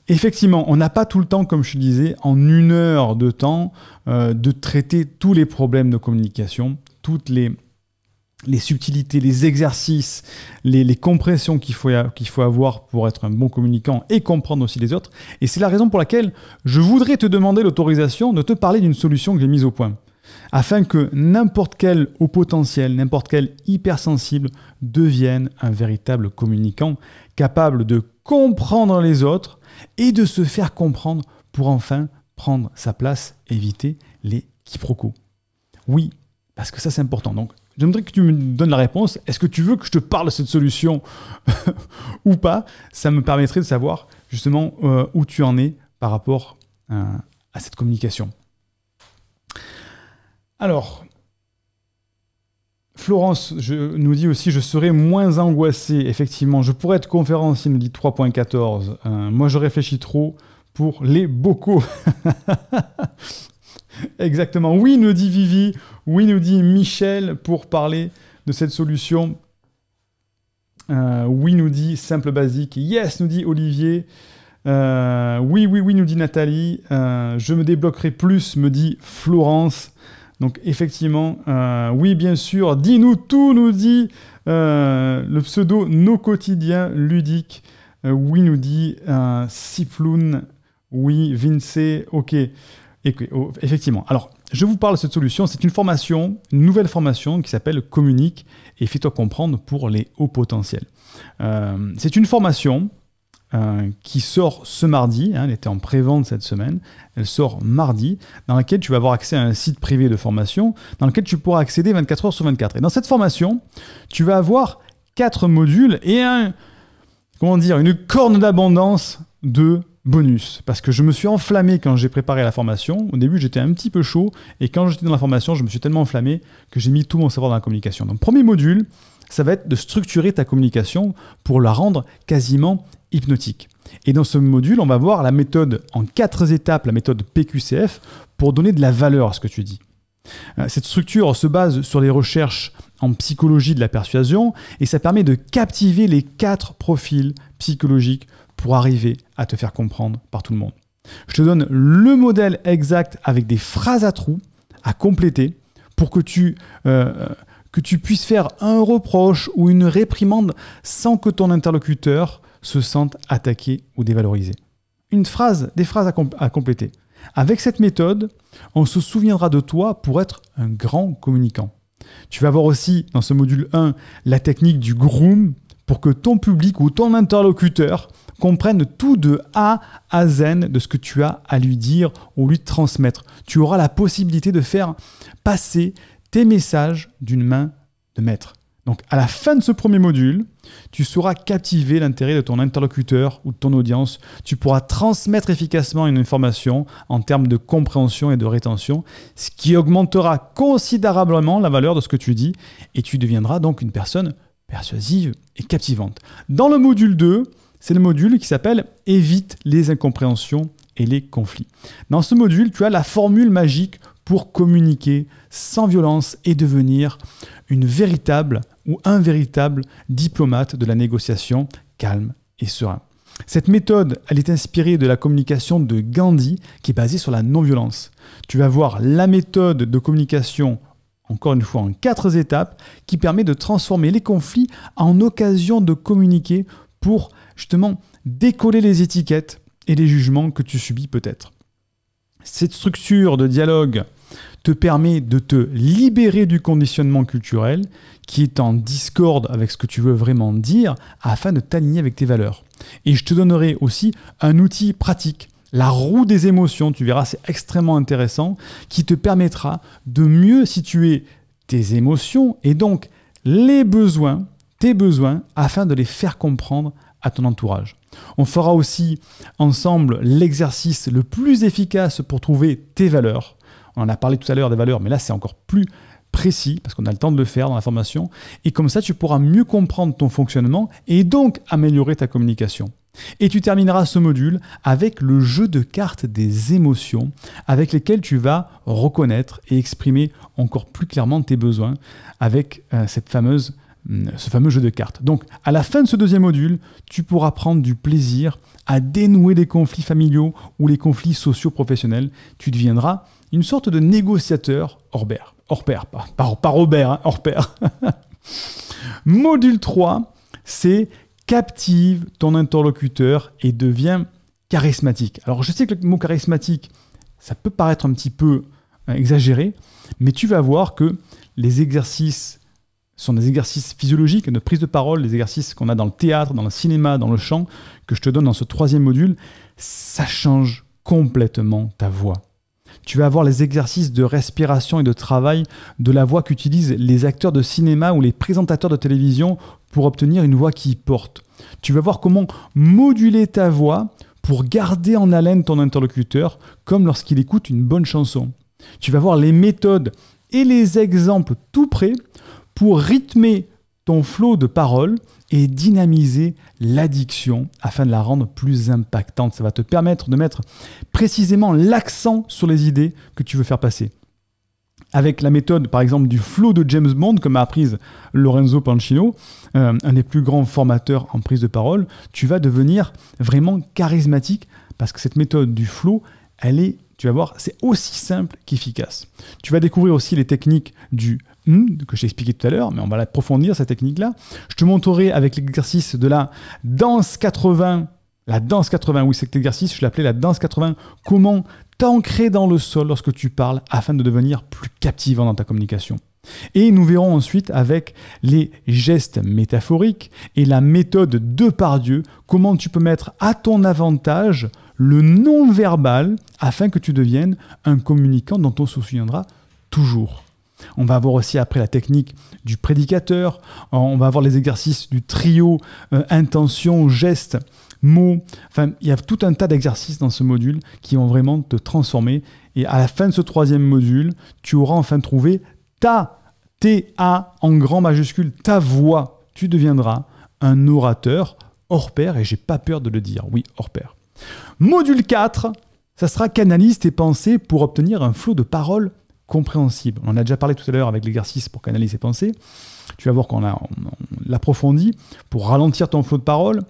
S1: effectivement, on n'a pas tout le temps, comme je disais, en une heure de temps, euh, de traiter tous les problèmes de communication, toutes les, subtilités, les exercices, les, les compressions qu'il faut, qu'il faut avoir pour être un bon communicant et comprendre aussi les autres. Et c'est la raison pour laquelle je voudrais te demander l'autorisation de te parler d'une solution que j'ai mise au point afin que n'importe quel haut potentiel, n'importe quel hypersensible devienne un véritable communicant capable de comprendre les autres et de se faire comprendre pour enfin prendre sa place, éviter les quiproquos. Oui, parce que ça c'est important. Donc j'aimerais que tu me donnes la réponse. Est-ce que tu veux que je te parle de cette solution [LAUGHS] ou pas Ça me permettrait de savoir justement euh, où tu en es par rapport euh, à cette communication. Alors, Florence je, nous dit aussi je serai moins angoissé. Effectivement, je pourrais être conférencier, nous dit 3.14. Euh, moi, je réfléchis trop pour les bocaux. [LAUGHS] Exactement. Oui, nous dit Vivi. Oui, nous dit Michel pour parler de cette solution. Euh, oui, nous dit simple basique. Yes, nous dit Olivier. Euh, oui, oui, oui, nous dit Nathalie. je me débloquerai plus, me dit Florence. Donc effectivement, euh, oui bien sûr, dis-nous tout, nous dit euh, le pseudo Nos quotidiens ludiques. Euh, oui nous dit siploun, oui Vince, ok. Oh, effectivement. Alors, je vous parle de cette solution. C'est une formation, une nouvelle formation qui s'appelle Communique et fais-toi comprendre pour les hauts potentiels. c'est une formation euh, qui sort ce mardi, hein, elle était en pré-vente cette semaine, elle sort mardi, dans laquelle tu vas avoir accès à un site privé de formation, dans lequel tu pourras accéder 24 heures sur 24. Et dans cette formation, tu vas avoir quatre modules et un, comment dire, une corne d'abondance de bonus. Parce que je me suis enflammé quand j'ai préparé la formation. Au début, j'étais un petit peu chaud, et quand j'étais dans la formation, je me suis tellement enflammé que j'ai mis tout mon savoir dans la communication. Donc, premier module, ça va être de structurer ta communication pour la rendre quasiment hypnotique. Et dans ce module, on va voir la méthode en quatre étapes, la méthode PQCF, pour donner de la valeur à ce que tu dis. Euh, cette structure se base sur les recherches en psychologie de la persuasion et ça permet de captiver les quatre profils psychologiques pour arriver à te faire comprendre par tout le monde. Je te donne le modèle exact avec des phrases à trous à compléter pour que tu euh, euh, que tu puisses faire un reproche ou une réprimande sans que ton interlocuteur se sente attaqué ou dévalorisé. Une phrase, des phrases à, compléter. Avec cette méthode, on se souviendra de toi pour être un grand communicant. Tu vas voir aussi dans ce module 1 la technique du groom pour que ton public ou ton interlocuteur comprenne tout de A à Z de ce que tu as à lui dire ou lui transmettre. Tu auras la possibilité de faire passer tes messages d'une main de maître. Donc à la fin de ce premier module, tu sauras captiver l'intérêt de ton interlocuteur ou de ton audience. Tu pourras transmettre efficacement une information en termes de compréhension et de rétention, ce qui augmentera considérablement la valeur de ce que tu dis et tu deviendras donc une personne persuasive et captivante. Dans le module 2, c'est le module qui s'appelle Évite les incompréhensions et les conflits. Dans ce module, tu as la formule magique pour communiquer sans violence et devenir une véritable ou un véritable diplomate de la négociation calme et serein. Cette méthode, elle est inspirée de la communication de Gandhi qui est basée sur la non-violence. Tu vas voir la méthode de communication, encore une fois en quatre étapes, qui permet de transformer les conflits en occasion de communiquer pour justement décoller les étiquettes et les jugements que tu subis peut-être. Cette structure de dialogue te permet de te libérer du conditionnement culturel qui est en discorde avec ce que tu veux vraiment dire afin de t'aligner avec tes valeurs. Et je te donnerai aussi un outil pratique la roue des émotions, tu verras, c'est extrêmement intéressant, qui te permettra de mieux situer tes émotions et donc les besoins, tes besoins, afin de les faire comprendre à ton entourage. On fera aussi ensemble l'exercice le plus efficace pour trouver tes valeurs on a parlé tout à l'heure des valeurs, mais là, c'est encore plus précis, parce qu'on a le temps de le faire dans la formation, et comme ça tu pourras mieux comprendre ton fonctionnement et donc améliorer ta communication. Et tu termineras ce module avec le jeu de cartes des émotions avec lesquelles tu vas reconnaître et exprimer encore plus clairement tes besoins avec euh, cette fameuse, hum, ce fameux jeu de cartes. Donc à la fin de ce deuxième module, tu pourras prendre du plaisir à dénouer les conflits familiaux ou les conflits sociaux professionnels Tu deviendras une sorte de négociateur hors pair. Hors pair, pas, Robert, hors pair. Module 3, c'est captive ton interlocuteur et deviens charismatique. Alors je sais que le mot charismatique, ça peut paraître un petit peu hein, exagéré, mais tu vas voir que les exercices sont des exercices physiologiques, de prise de parole, les exercices qu'on a dans le théâtre, dans le cinéma, dans le chant, que je te donne dans ce troisième module, ça change complètement ta voix tu vas voir les exercices de respiration et de travail de la voix qu'utilisent les acteurs de cinéma ou les présentateurs de télévision pour obtenir une voix qui porte. Tu vas voir comment moduler ta voix pour garder en haleine ton interlocuteur, comme lorsqu'il écoute une bonne chanson. Tu vas voir les méthodes et les exemples tout près pour rythmer ton flot de paroles et dynamiser l'addiction afin de la rendre plus impactante. Ça va te permettre de mettre précisément l'accent sur les idées que tu veux faire passer. Avec la méthode, par exemple, du flow de James Bond, comme a apprise Lorenzo Pancino, euh, un des plus grands formateurs en prise de parole, tu vas devenir vraiment charismatique parce que cette méthode du flow, elle est tu vas voir, c'est aussi simple qu'efficace. Tu vas découvrir aussi les techniques du que j'ai expliqué tout à l'heure, mais on va l'approfondir cette technique-là. Je te montrerai avec l'exercice de la danse 80 la danse 80, oui, cet exercice, je l'appelais la danse 80. Comment t'ancrer dans le sol lorsque tu parles afin de devenir plus captivant dans ta communication. Et nous verrons ensuite avec les gestes métaphoriques et la méthode de par Dieu comment tu peux mettre à ton avantage le non-verbal afin que tu deviennes un communicant dont on se souviendra toujours. On va avoir aussi après la technique du prédicateur, on va avoir les exercices du trio euh, intention, geste, mots. Enfin, il y a tout un tas d'exercices dans ce module qui vont vraiment te transformer. Et à la fin de ce troisième module, tu auras enfin trouvé ta, t en grand majuscule, ta voix. Tu deviendras un orateur hors pair, et j'ai pas peur de le dire, oui, hors pair. Module 4, ça sera canaliser tes pensées pour obtenir un flot de paroles compréhensible. On a déjà parlé tout à l'heure avec l'exercice pour canaliser ses pensées. Tu vas voir qu'on l'approfondit pour ralentir ton flot de paroles.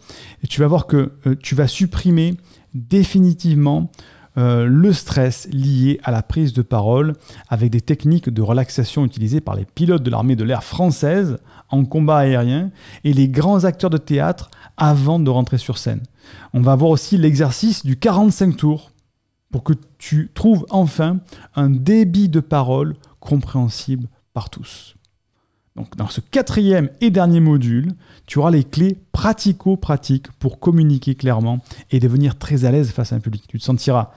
S1: Et tu vas voir que euh, tu vas supprimer définitivement euh, le stress lié à la prise de parole avec des techniques de relaxation utilisées par les pilotes de l'armée de l'air française en combat aérien et les grands acteurs de théâtre avant de rentrer sur scène. On va voir aussi l'exercice du 45 tours pour que tu trouves enfin un débit de parole compréhensible par tous. Donc dans ce quatrième et dernier module, tu auras les clés pratico-pratiques pour communiquer clairement et devenir très à l'aise face à un public. Tu te sentiras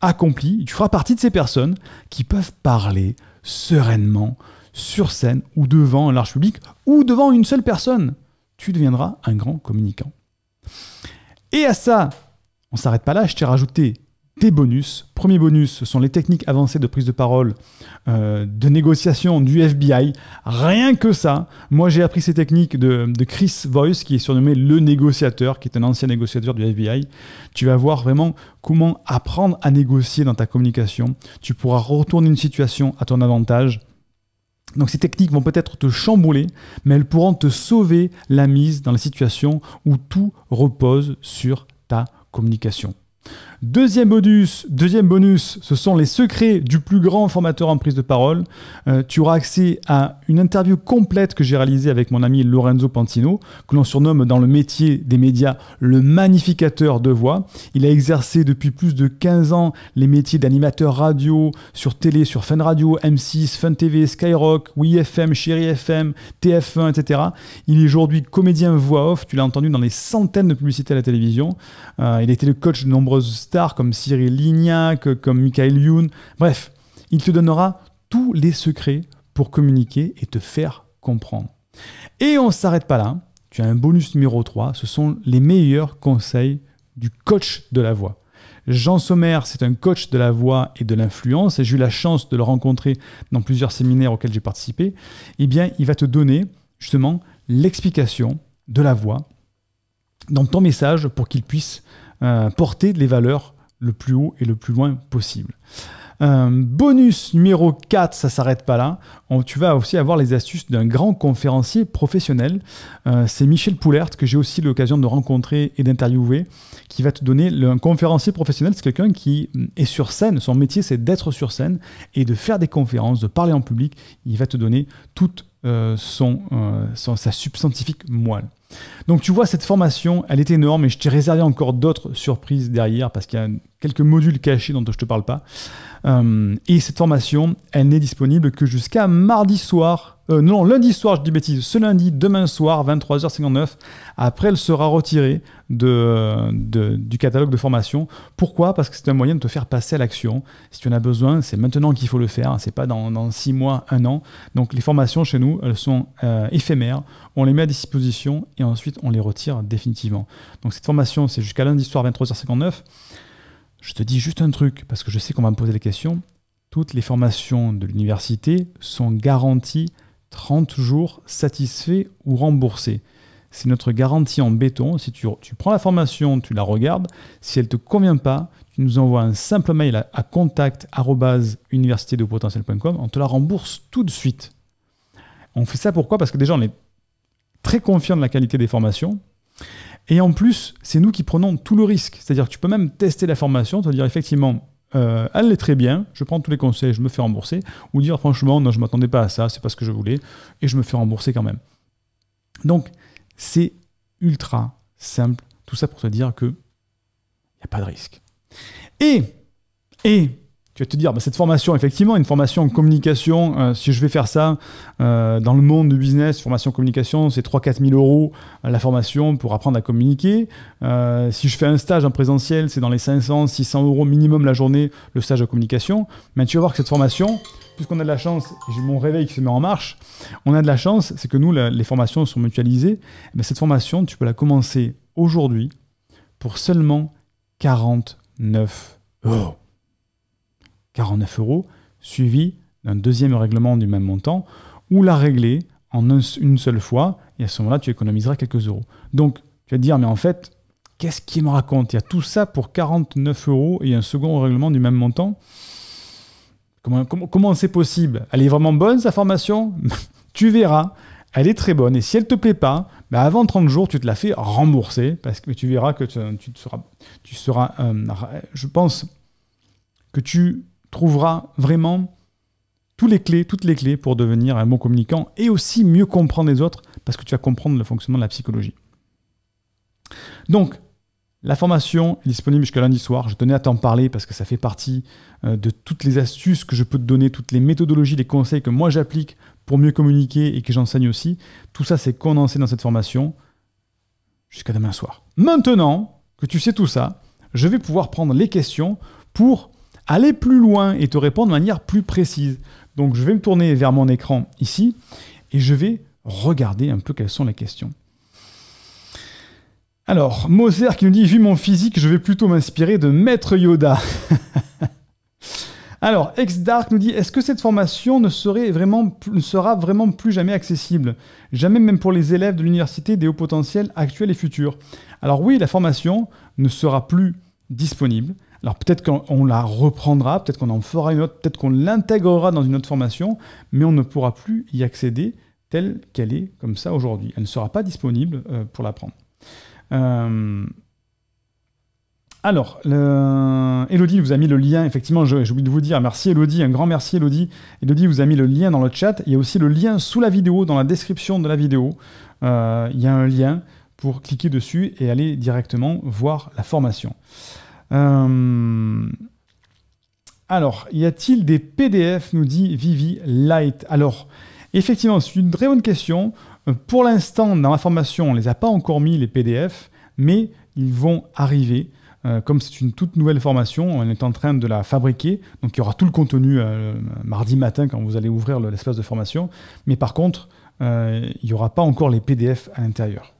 S1: accompli, tu feras partie de ces personnes qui peuvent parler sereinement sur scène ou devant un large public ou devant une seule personne tu deviendras un grand communicant. Et à ça, on s'arrête pas là, je t'ai rajouté des bonus. Premier bonus, ce sont les techniques avancées de prise de parole, euh, de négociation du FBI. Rien que ça, moi j'ai appris ces techniques de, de, Chris Voice, qui est surnommé le négociateur, qui est un ancien négociateur du FBI. Tu vas voir vraiment comment apprendre à négocier dans ta communication. Tu pourras retourner une situation à ton avantage. Donc ces techniques vont peut-être te chambouler, mais elles pourront te sauver la mise dans la situation où tout repose sur ta communication. Deuxième bonus, deuxième bonus, ce sont les secrets du plus grand formateur en prise de parole. Euh, tu auras accès à une interview complète que j'ai réalisée avec mon ami Lorenzo Pantino, que l'on surnomme dans le métier des médias le magnificateur de voix. Il a exercé depuis plus de 15 ans les métiers d'animateur radio, sur télé, sur Fun Radio, M6, Fun TV, Skyrock, FM, Chéri FM, TF1, etc. Il est aujourd'hui comédien voix off, tu l'as entendu dans les centaines de publicités à la télévision. Euh, il a été le coach de nombreux star stars comme Cyril Lignac, comme Michael Youn. Bref, il te donnera tous les secrets pour communiquer et te faire comprendre. Et on ne s'arrête pas là. Tu as un bonus numéro 3. Ce sont les meilleurs conseils du coach de la voix. Jean Sommer, c'est un coach de la voix et de l'influence, et j'ai eu la chance de le rencontrer dans plusieurs séminaires auxquels j'ai participé. Eh bien, il va te donner justement l'explication de la voix dans ton message pour qu'il puisse euh, porter les valeurs le plus haut et le plus loin possible. Euh, bonus numéro 4, ça s'arrête pas là. tu vas aussi avoir les astuces d'un grand conférencier professionnel. Euh, c'est Michel Poulert, que j'ai aussi l'occasion de rencontrer et d'interviewer, qui va te donner un conférencier professionnel. C'est quelqu'un qui mm, est sur scène. Son métier, c'est d'être sur scène et de faire des conférences, de parler en public. Il va te donner toute son, sa substantifique moelle. Donc tu vois, cette formation, elle est énorme et je t'ai réservé encore d'autres surprises derrière parce qu'il y a quelques modules cachés dont je ne te parle pas. Euh, et cette formation, elle n'est disponible que jusqu'à mardi soir euh, non, lundi soir, je dis bêtise. Ce lundi, demain soir, 23h59. Après, elle sera retirée de, du catalogue de formation. Pourquoi Parce que c'est un moyen de te faire passer à l'action. Si tu en as besoin, c'est maintenant qu'il faut le faire. C'est pas dans, 6 mois, 1 an. Donc, les formations chez nous, elles sont euh, éphémères. On les met à disposition et ensuite, on les retire définitivement. Donc, cette formation, c'est jusqu'à lundi soir, 23h59. Je te dis juste un truc, parce que je sais qu'on va me poser des questions. Toutes les formations de l'université sont garanties 30 jours satisfait ou remboursés. C'est notre garantie en béton. Si tu, prends la formation, tu la regardes, si elle ne te convient pas, tu nous envoies un simple mail à, contact@universite-de-potentiel.com. on te la rembourse tout de suite. On fait ça pourquoi Parce que déjà, on est très confiant de la qualité des formations. Et en plus, c'est nous qui prenons tout le risque. C'est-à-dire que tu peux même tester la formation, te dire effectivement, euh, elle est très bien, je prends tous les conseils, je me fais rembourser, ou dire franchement, non, je m'attendais pas à ça, c'est pas ce que je voulais, et je me fais rembourser quand même. Donc, c'est ultra simple, tout ça pour te dire que il n'y a pas de risque. Et, et tu vas te dire, bah, cette formation, effectivement, une formation en communication, euh, si je vais faire ça euh, dans le monde du business, formation communication, c'est 3-4 000 euros euh, la formation pour apprendre à communiquer. si je fais un stage en présentiel, c'est dans les 500-600 euros minimum la journée, le stage en communication. Mais tu vas voir que cette formation, puisqu'on a de la chance, j'ai mon réveil qui se met en marche, on a de la chance, c'est que nous, les formations sont mutualisées. Mais eh ben, cette formation, tu peux la commencer aujourd'hui pour seulement 49 euros. 49 euros, suivi d'un deuxième règlement du même montant, ou la régler en une seule fois, et à ce moment-là, tu économiseras quelques euros. Donc, tu vas te dire, mais en fait, qu'est-ce qu'il me raconte Il y a tout ça pour 49 euros et un second règlement du même montant Comment, comment, c'est possible Elle est vraiment bonne, sa formation [LAUGHS] Tu verras, elle est très bonne, et si elle ne te plaît pas, bah, avant 30 jours, tu te la fais rembourser, parce que tu verras que tu, seras, tu seras euh, je pense que tu trouvera vraiment toutes les clés, toutes les clés pour devenir un bon communicant et aussi mieux comprendre les autres parce que tu vas comprendre le fonctionnement de la psychologie. Donc, la formation est disponible jusqu'à lundi soir. Je tenais à t'en parler parce que ça fait partie euh, de toutes les astuces que je peux te donner, toutes les méthodologies, les conseils que moi j'applique pour mieux communiquer et que j'enseigne aussi. Tout ça, c'est condensé dans cette formation jusqu'à demain soir. Maintenant que tu sais tout ça, je vais pouvoir prendre les questions pour aller plus loin et te répondre de manière plus précise. Donc je vais me tourner vers mon écran ici et je vais regarder un peu quelles sont les questions. Alors, Moser qui nous dit Vu mon physique, je vais plutôt m'inspirer de Maître Yoda. [LAUGHS] Alors, Exdark nous dit Est-ce que cette formation ne, ne sera vraiment plus jamais accessible Jamais même pour les élèves de l'université des hauts potentiels actuels et futurs. Alors, oui, la formation ne sera plus disponible. Alors peut-être qu'on la reprendra, peut-être qu'on en fera une autre, peut-être qu'on l'intégrera dans une autre formation, mais on ne pourra plus y accéder telle qu'elle est comme ça aujourd'hui. Elle ne sera pas disponible euh, pour l'apprendre. Euh, alors, Elodie vous a mis le lien, effectivement, j'ai oublié de vous dire, merci Elodie, un grand merci Elodie. Elodie vous a mis le lien dans le chat, il y a aussi le lien sous la vidéo, dans la description de la vidéo, euh, il y a un lien pour cliquer dessus et aller directement voir la formation. Euh, alors, y a-t-il des PDF nous dit Vivi Light. Alors, effectivement, c'est une très bonne question. Euh, pour l'instant, dans la formation, on ne les a pas encore mis, les PDF, mais ils vont arriver. Euh, comme c'est une toute nouvelle formation, on est en train de la fabriquer. Donc, il y aura tout le contenu mardi matin quand vous allez ouvrir l'espace de formation. Mais par contre, il n'y aura pas encore les PDF à l'intérieur.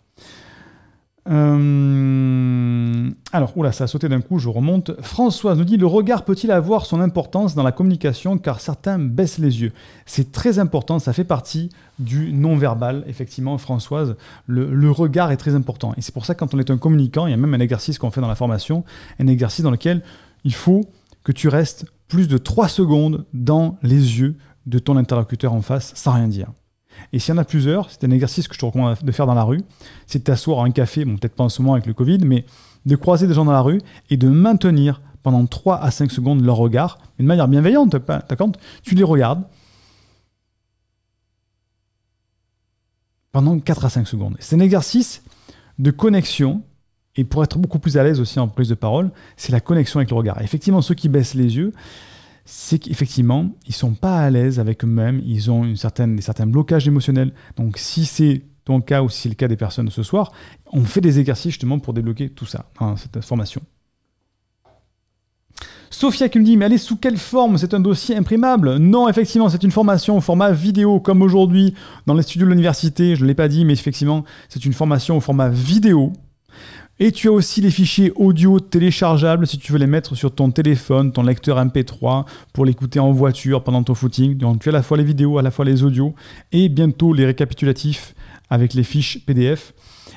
S1: Euh, alors, oula, ça a sauté d'un coup, je remonte. Françoise nous dit, le regard peut-il avoir son importance dans la communication car certains baissent les yeux C'est très important, ça fait partie du non-verbal, effectivement, Françoise. Le, le, regard est très important. Et c'est pour ça que quand on est un communicant, il y a même un exercice qu'on fait dans la formation, un exercice dans lequel il faut que tu restes plus de 3 secondes dans les yeux de ton interlocuteur en face sans rien dire. Et s'il y en a plusieurs, c'est un exercice que je te recommande de faire dans la rue. C'est de t'asseoir à un café, bon, peut-être pas en ce moment avec le Covid, mais de croiser des gens dans la rue et de maintenir pendant 3 à 5 secondes leur regard, de manière bienveillante, d'accord Tu les regardes pendant 4 à 5 secondes. C'est un exercice de connexion, et pour être beaucoup plus à l'aise aussi en prise de parole, c'est la connexion avec le regard. Effectivement, ceux qui baissent les yeux, c'est qu'effectivement, ils ne sont pas à l'aise avec eux-mêmes, ils ont une certaine, des certains blocages émotionnels. Donc si c'est ton cas ou si c'est le cas des personnes ce soir, on fait des exercices justement pour débloquer tout ça, cette formation. Sophia qui me dit, mais allez sous quelle forme C'est un dossier imprimable Non, effectivement, c'est une formation au format vidéo, comme aujourd'hui dans les studios de l'université, je ne l'ai pas dit, mais effectivement, c'est une formation au format vidéo. Et tu as aussi les fichiers audio téléchargeables si tu veux les mettre sur ton téléphone, ton lecteur MP3 pour l'écouter en voiture pendant ton footing. Donc tu as à la fois les vidéos, à la fois les audios et bientôt les récapitulatifs avec les fiches PDF.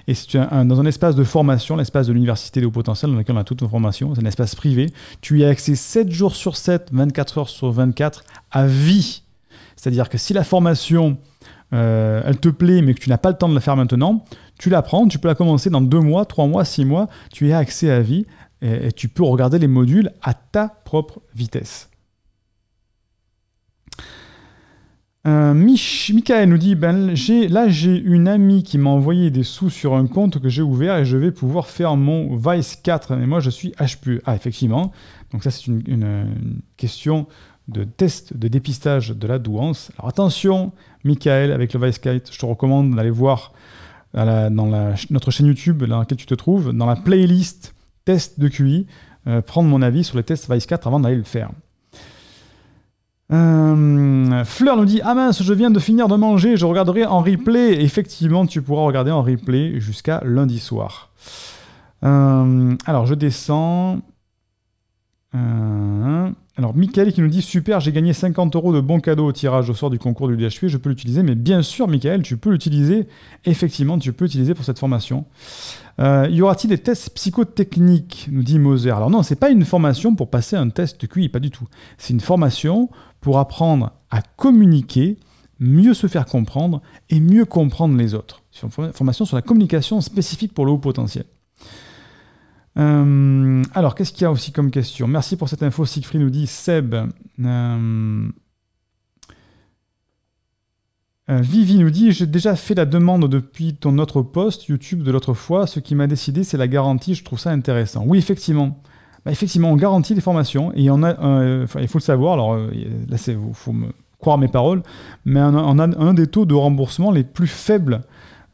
S1: Et si tu es dans un espace de formation, l'espace de l'université de haut potentiel, dans lequel on a toute nos formations, c'est un espace privé. Tu y as accès 7 jours sur 7, 24 heures sur 24, à vie. C'est-à-dire que si la formation euh, elle te plaît mais que tu n'as pas le temps de la faire maintenant, tu la prends, tu peux la commencer dans deux mois, trois mois, six mois, tu as accès à vie et, tu peux regarder les modules à ta propre vitesse. Euh, Michael nous dit ben, là j'ai une amie qui m'a envoyé des sous sur un compte que j'ai ouvert et je vais pouvoir faire mon Vice 4 mais moi je suis HPU. E. » Ah effectivement, donc ça c'est une, question de test de dépistage de la douance. Alors attention, Michael avec le Vice Kite. Je te recommande d'aller voir dans notre chaîne YouTube dans laquelle tu te trouves, dans la playlist test de QI, euh, prendre mon avis sur les tests Vice 4 avant d'aller le faire. Euh, Fleur nous dit Ah mince, je viens de finir de manger, je regarderai en replay. Effectivement, tu pourras regarder en replay jusqu'à lundi soir. Euh, alors, je descends. Alors, Michael qui nous dit Super, j'ai gagné 50 euros de bons cadeaux au tirage au sort du concours du DHP, je peux l'utiliser. Mais bien sûr, Michael, tu peux l'utiliser. Effectivement, tu peux l'utiliser pour cette formation. Euh, y aura-t-il des tests psychotechniques nous dit Moser. Alors, non, ce n'est pas une formation pour passer un test QI, pas du tout. C'est une formation pour apprendre à communiquer, mieux se faire comprendre et mieux comprendre les autres. C'est une formation sur la communication spécifique pour le haut potentiel. Euh, alors, qu'est-ce qu'il y a aussi comme question Merci pour cette info. Siegfried nous dit Seb. Euh, euh, Vivi nous dit J'ai déjà fait la demande depuis ton autre post YouTube de l'autre fois. Ce qui m'a décidé, c'est la garantie. Je trouve ça intéressant. Oui, effectivement. Bah, effectivement, on garantit les formations et a, il faut le savoir. Alors là, il faut me croire mes paroles, mais on a un des taux de remboursement les plus faibles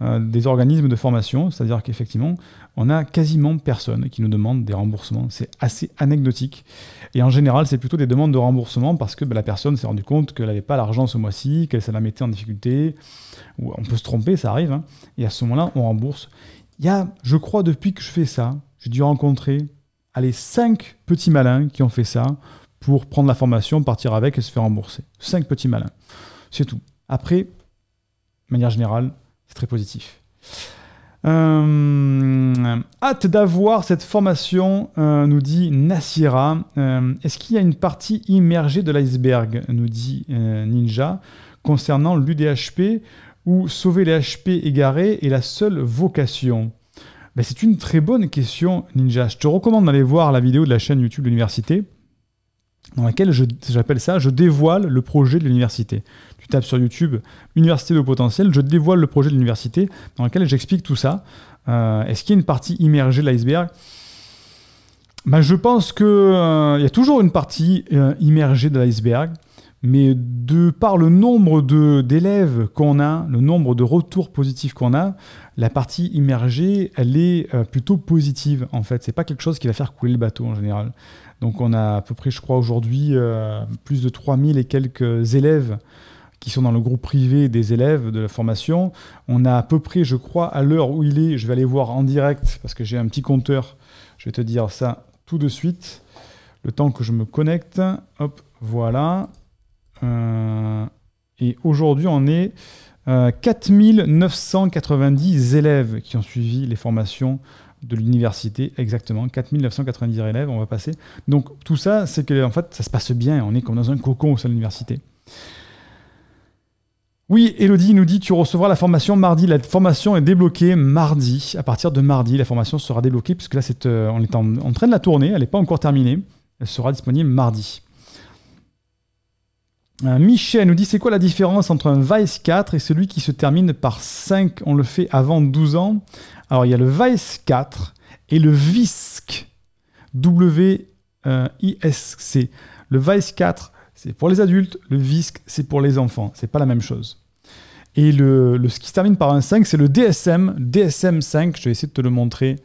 S1: euh, des organismes de formation, c'est-à-dire qu'effectivement, on a quasiment personne qui nous demande des remboursements. C'est assez anecdotique. Et en général, c'est plutôt des demandes de remboursement parce que ben, la personne s'est rendue compte qu'elle n'avait pas l'argent ce mois-ci, que ça la mettait en difficulté. on peut se tromper, ça arrive. Hein. Et à ce moment-là, on rembourse. Il y a, je crois, depuis que je fais ça, j'ai dû rencontrer allez, cinq petits malins qui ont fait ça pour prendre la formation, partir avec et se faire rembourser. Cinq petits malins. C'est tout. Après, de manière générale, c'est très positif. Euh, hâte d'avoir cette formation, euh, nous dit Nassira. Euh, est-ce qu'il y a une partie immergée de l'iceberg, nous dit Ninja, concernant l'UDHP, ou sauver les HP égarés est la seule vocation ben, C'est une très bonne question, Ninja. Je te recommande d'aller voir la vidéo de la chaîne YouTube de l'université, dans laquelle j'appelle ça Je dévoile le projet de l'université tu sur YouTube Université de potentiel, je dévoile le projet de l'université dans lequel j'explique tout ça. Euh, est-ce qu'il y a une partie immergée de l'iceberg ben, Je pense que euh, il y a toujours une partie euh, immergée de l'iceberg, mais de par le nombre d'élèves qu'on a, le nombre de retours positifs qu'on a, la partie immergée, elle est plutôt positive en fait. C'est pas quelque chose qui va faire couler le bateau en général. Donc on a à peu près, je crois, aujourd'hui, plus de 3000 et quelques élèves qui sont dans le groupe privé des élèves de la formation. On a à peu près, je crois, à l'heure où il est, je vais aller voir en direct parce que j'ai un petit compteur. Je vais te dire ça tout de suite. Le temps que je me connecte, hop, voilà. Euh, et aujourd'hui, on est euh, 4990 élèves qui ont suivi les formations de l'université, exactement, 4990 élèves, on va passer. Donc tout ça, c'est que en fait, ça se passe bien, on est comme dans un cocon au sein de l'université. Oui, Elodie nous dit tu recevras la formation mardi. La formation est débloquée mardi. À partir de mardi, la formation sera débloquée puisque là, c'est, euh, on est en, train de la tourner. Elle n'est pas encore terminée. Elle sera disponible mardi. Euh, Michel nous dit c'est quoi la différence entre un Vice 4 et celui qui se termine par 5 On le fait avant 12 ans. Alors, il y a le Vice 4 et le VISC. W-I-S-C. Euh, le Vice 4, c'est pour les adultes, le visc, c'est pour les enfants, c'est pas la même chose. Et le, ce qui se termine par un 5, c'est le DSM, DSM 5, je vais essayer de te le montrer,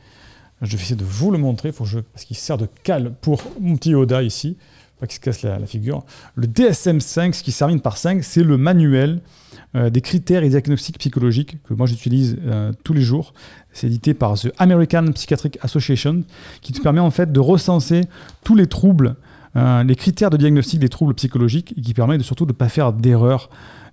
S1: je vais essayer de vous le montrer, faut que je, parce qu'il sert de cale pour mon petit Oda ici, pas qu'il se casse la, figure. Le DSM 5, ce qui se termine par 5, c'est le manuel euh, des critères et diagnostics psychologiques que moi j'utilise euh, tous les jours. C'est édité par The American Psychiatric Association, qui te permet en fait de recenser tous les troubles euh, les critères de diagnostic des troubles psychologiques qui permettent surtout de ne pas faire d'erreur.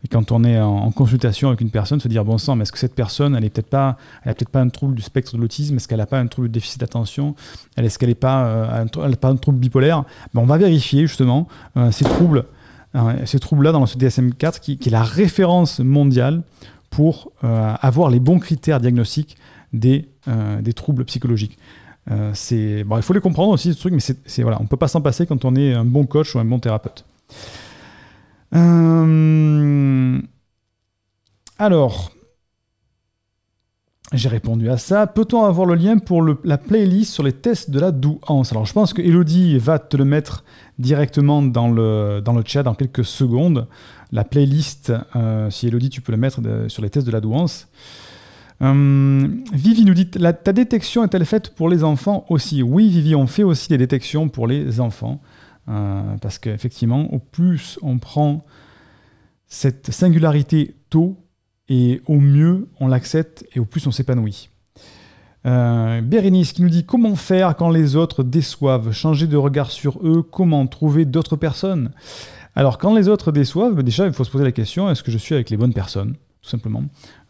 S1: quand on est en, consultation avec une personne, se dire bon sang, mais est-ce que cette personne, elle peut-être pas, peut pas un trouble du spectre de l'autisme, est-ce qu'elle n'a pas un trouble de déficit d'attention, est-ce qu'elle n'est euh, pas, un trouble bipolaire ben, on va vérifier justement euh, ces troubles, ces troubles-là dans le DSM-4 qui, est la référence mondiale pour avoir les bons critères diagnostiques des troubles psychologiques. Euh, c'est bon, il faut les comprendre aussi ce truc, mais c'est voilà, on peut pas s'en passer quand on est un bon coach ou un bon thérapeute. Euh, alors, j'ai répondu à ça. Peut-on avoir le lien pour la playlist sur les tests de la douance Alors, je pense que Elodie va te le mettre directement dans le, dans le chat dans quelques secondes. La playlist, euh, si Elodie, tu peux le mettre sur les tests de la douance. Euh, Vivi nous dit ta détection est-elle faite pour les enfants aussi Oui, Vivi, on fait aussi des détections pour les enfants. Euh, parce qu'effectivement, au plus on prend cette singularité tôt, et au mieux on l'accepte et au plus on s'épanouit. Euh, Bérénice qui nous dit comment faire quand les autres déçoivent, changer de regard sur eux, comment trouver d'autres personnes. Alors quand les autres déçoivent, déjà il faut se poser la question est-ce que je suis avec les bonnes personnes tout simplement.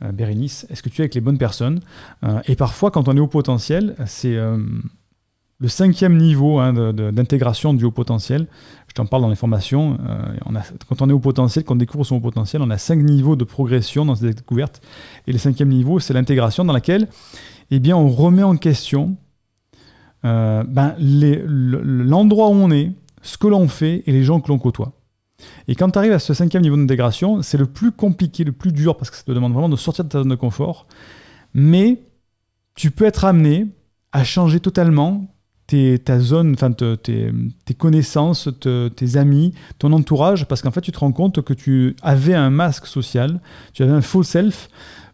S1: Euh, Bérénice, est-ce que tu es avec les bonnes personnes euh, Et parfois, quand on est au potentiel, c'est euh, le cinquième niveau hein, d'intégration du haut potentiel. Je t'en parle dans les formations. quand on est au potentiel, quand on découvre son haut potentiel, on a cinq niveaux de progression dans cette découverte. Et le cinquième niveau, c'est l'intégration dans laquelle eh bien, on remet en question ben, l'endroit où on est, ce que l'on fait et les gens que l'on côtoie. Et quand tu arrives à ce cinquième niveau d'intégration, c'est le plus compliqué, le plus dur, parce que ça te demande vraiment de sortir de ta zone de confort. Mais tu peux être amené à changer totalement ta zone, enfin tes, connaissances, tes amis, ton entourage, parce qu'en fait tu te rends compte que tu avais un masque social, tu avais un faux self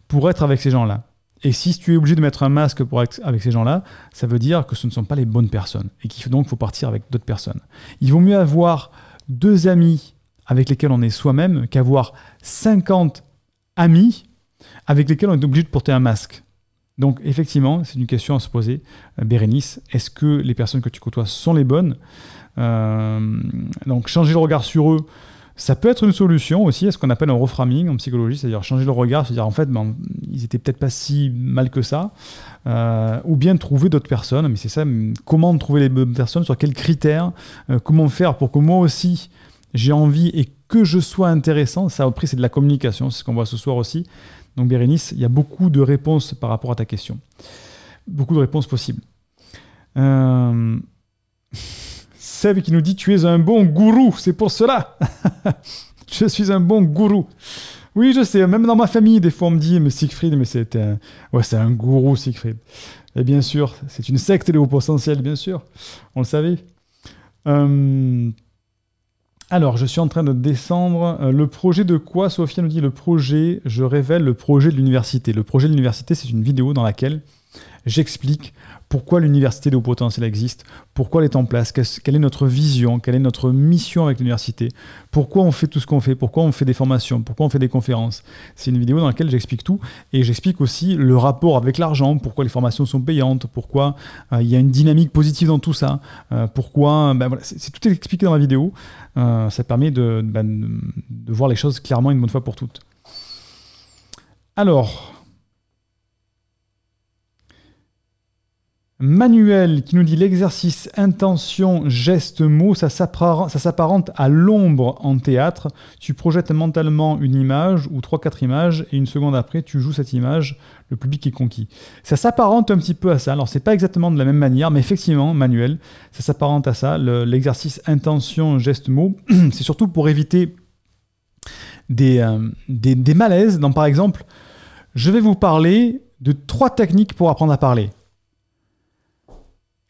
S1: pour être avec ces gens-là. Et si tu es obligé de mettre un masque pour être avec ces gens-là, ça veut dire que ce ne sont pas les bonnes personnes et qu'il faut donc faut partir avec d'autres personnes. Il vaut mieux avoir deux amis avec lesquels on est soi-même qu'avoir 50 amis avec lesquels on est obligé de porter un masque. Donc effectivement, c'est une question à se poser, euh, Bérénice. Est-ce que les personnes que tu côtoies sont les bonnes euh, Donc changer le regard sur eux, ça peut être une solution aussi, à ce qu'on appelle un reframing en psychologie, c'est-à-dire changer le regard, c'est-à-dire en fait, ben, ils étaient peut-être pas si mal que ça, euh, ou bien trouver d'autres personnes, mais c'est ça, comment trouver les bonnes personnes, sur quels critères, comment faire pour que moi aussi, j'ai envie et que je sois intéressant, ça prix, c'est de la communication, c'est ce qu'on voit ce soir aussi. Donc Bérénice, il y a beaucoup de réponses par rapport à ta question. Beaucoup de réponses possibles. Euh... [LAUGHS] qui nous dit tu es un bon gourou, c'est pour cela. [LAUGHS] je suis un bon gourou. Oui, je sais, même dans ma famille, des fois on me dit mais Siegfried, mais c'est un... Ouais, c'est un gourou Siegfried. Et bien sûr, c'est une secte les haut potentiel, bien sûr. On le savait. Euh... Alors, je suis en train de descendre. Euh, le projet de quoi Sophia nous dit le projet, je révèle le projet de l'université. Le projet de l'université, c'est une vidéo dans laquelle j'explique pourquoi l'université de haut potentiel existe, pourquoi elle est en place, quelle est notre vision, quelle est notre mission avec l'université, pourquoi on fait tout ce qu'on fait, pourquoi on fait des formations, pourquoi on fait des conférences. C'est une vidéo dans laquelle j'explique tout et j'explique aussi le rapport avec l'argent, pourquoi les formations sont payantes, pourquoi euh, il y a une dynamique positive dans tout ça, euh, pourquoi... Ben c'est tout expliqué dans la vidéo. Euh, ça permet bah, de, de voir les choses clairement une bonne fois pour toutes. Alors, Manuel qui nous dit l'exercice intention, geste, mot, ça s'apparente à l'ombre en théâtre. Tu projettes mentalement une image ou trois, quatre images et une seconde après tu joues cette image, le public est conquis. Ça s'apparente un petit peu à ça. Alors c'est pas exactement de la même manière, mais effectivement, Manuel, ça s'apparente à ça. L'exercice intention, geste, mot, [CLEARS THROAT] c'est surtout pour éviter des, euh, des, des malaises. Dans par exemple, je vais vous parler de trois techniques pour apprendre à parler.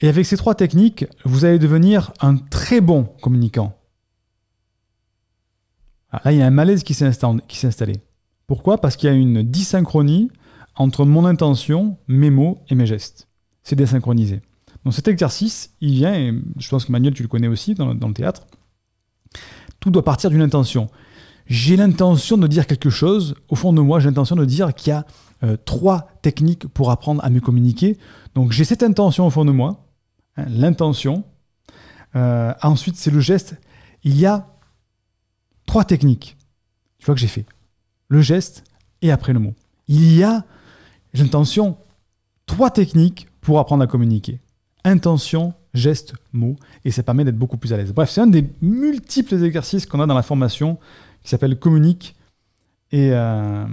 S1: Et avec ces trois techniques, vous allez devenir un très bon communicant. Ah, là, il y a un malaise qui s'est installé. Pourquoi Parce qu'il y a une dysynchronie entre mon intention, mes mots et mes gestes. C'est désynchronisé. Donc cet exercice, il vient, et je pense que Manuel, tu le connais aussi dans le, théâtre, tout doit partir d'une intention. J'ai l'intention de dire quelque chose, au fond de moi, j'ai l'intention de dire qu'il y a euh, trois techniques pour apprendre à me communiquer. Donc j'ai cette intention au fond de moi, Hein, l'intention. Euh, ensuite, c'est le geste. Il y a trois techniques. Tu vois que j'ai fait le geste et après le mot. Il y a, l'intention, trois techniques pour apprendre à communiquer. Intention, geste, mot, et ça permet d'être beaucoup plus à l'aise. Bref, c'est un des multiples exercices qu'on a dans la formation qui s'appelle Communique. Et, euh,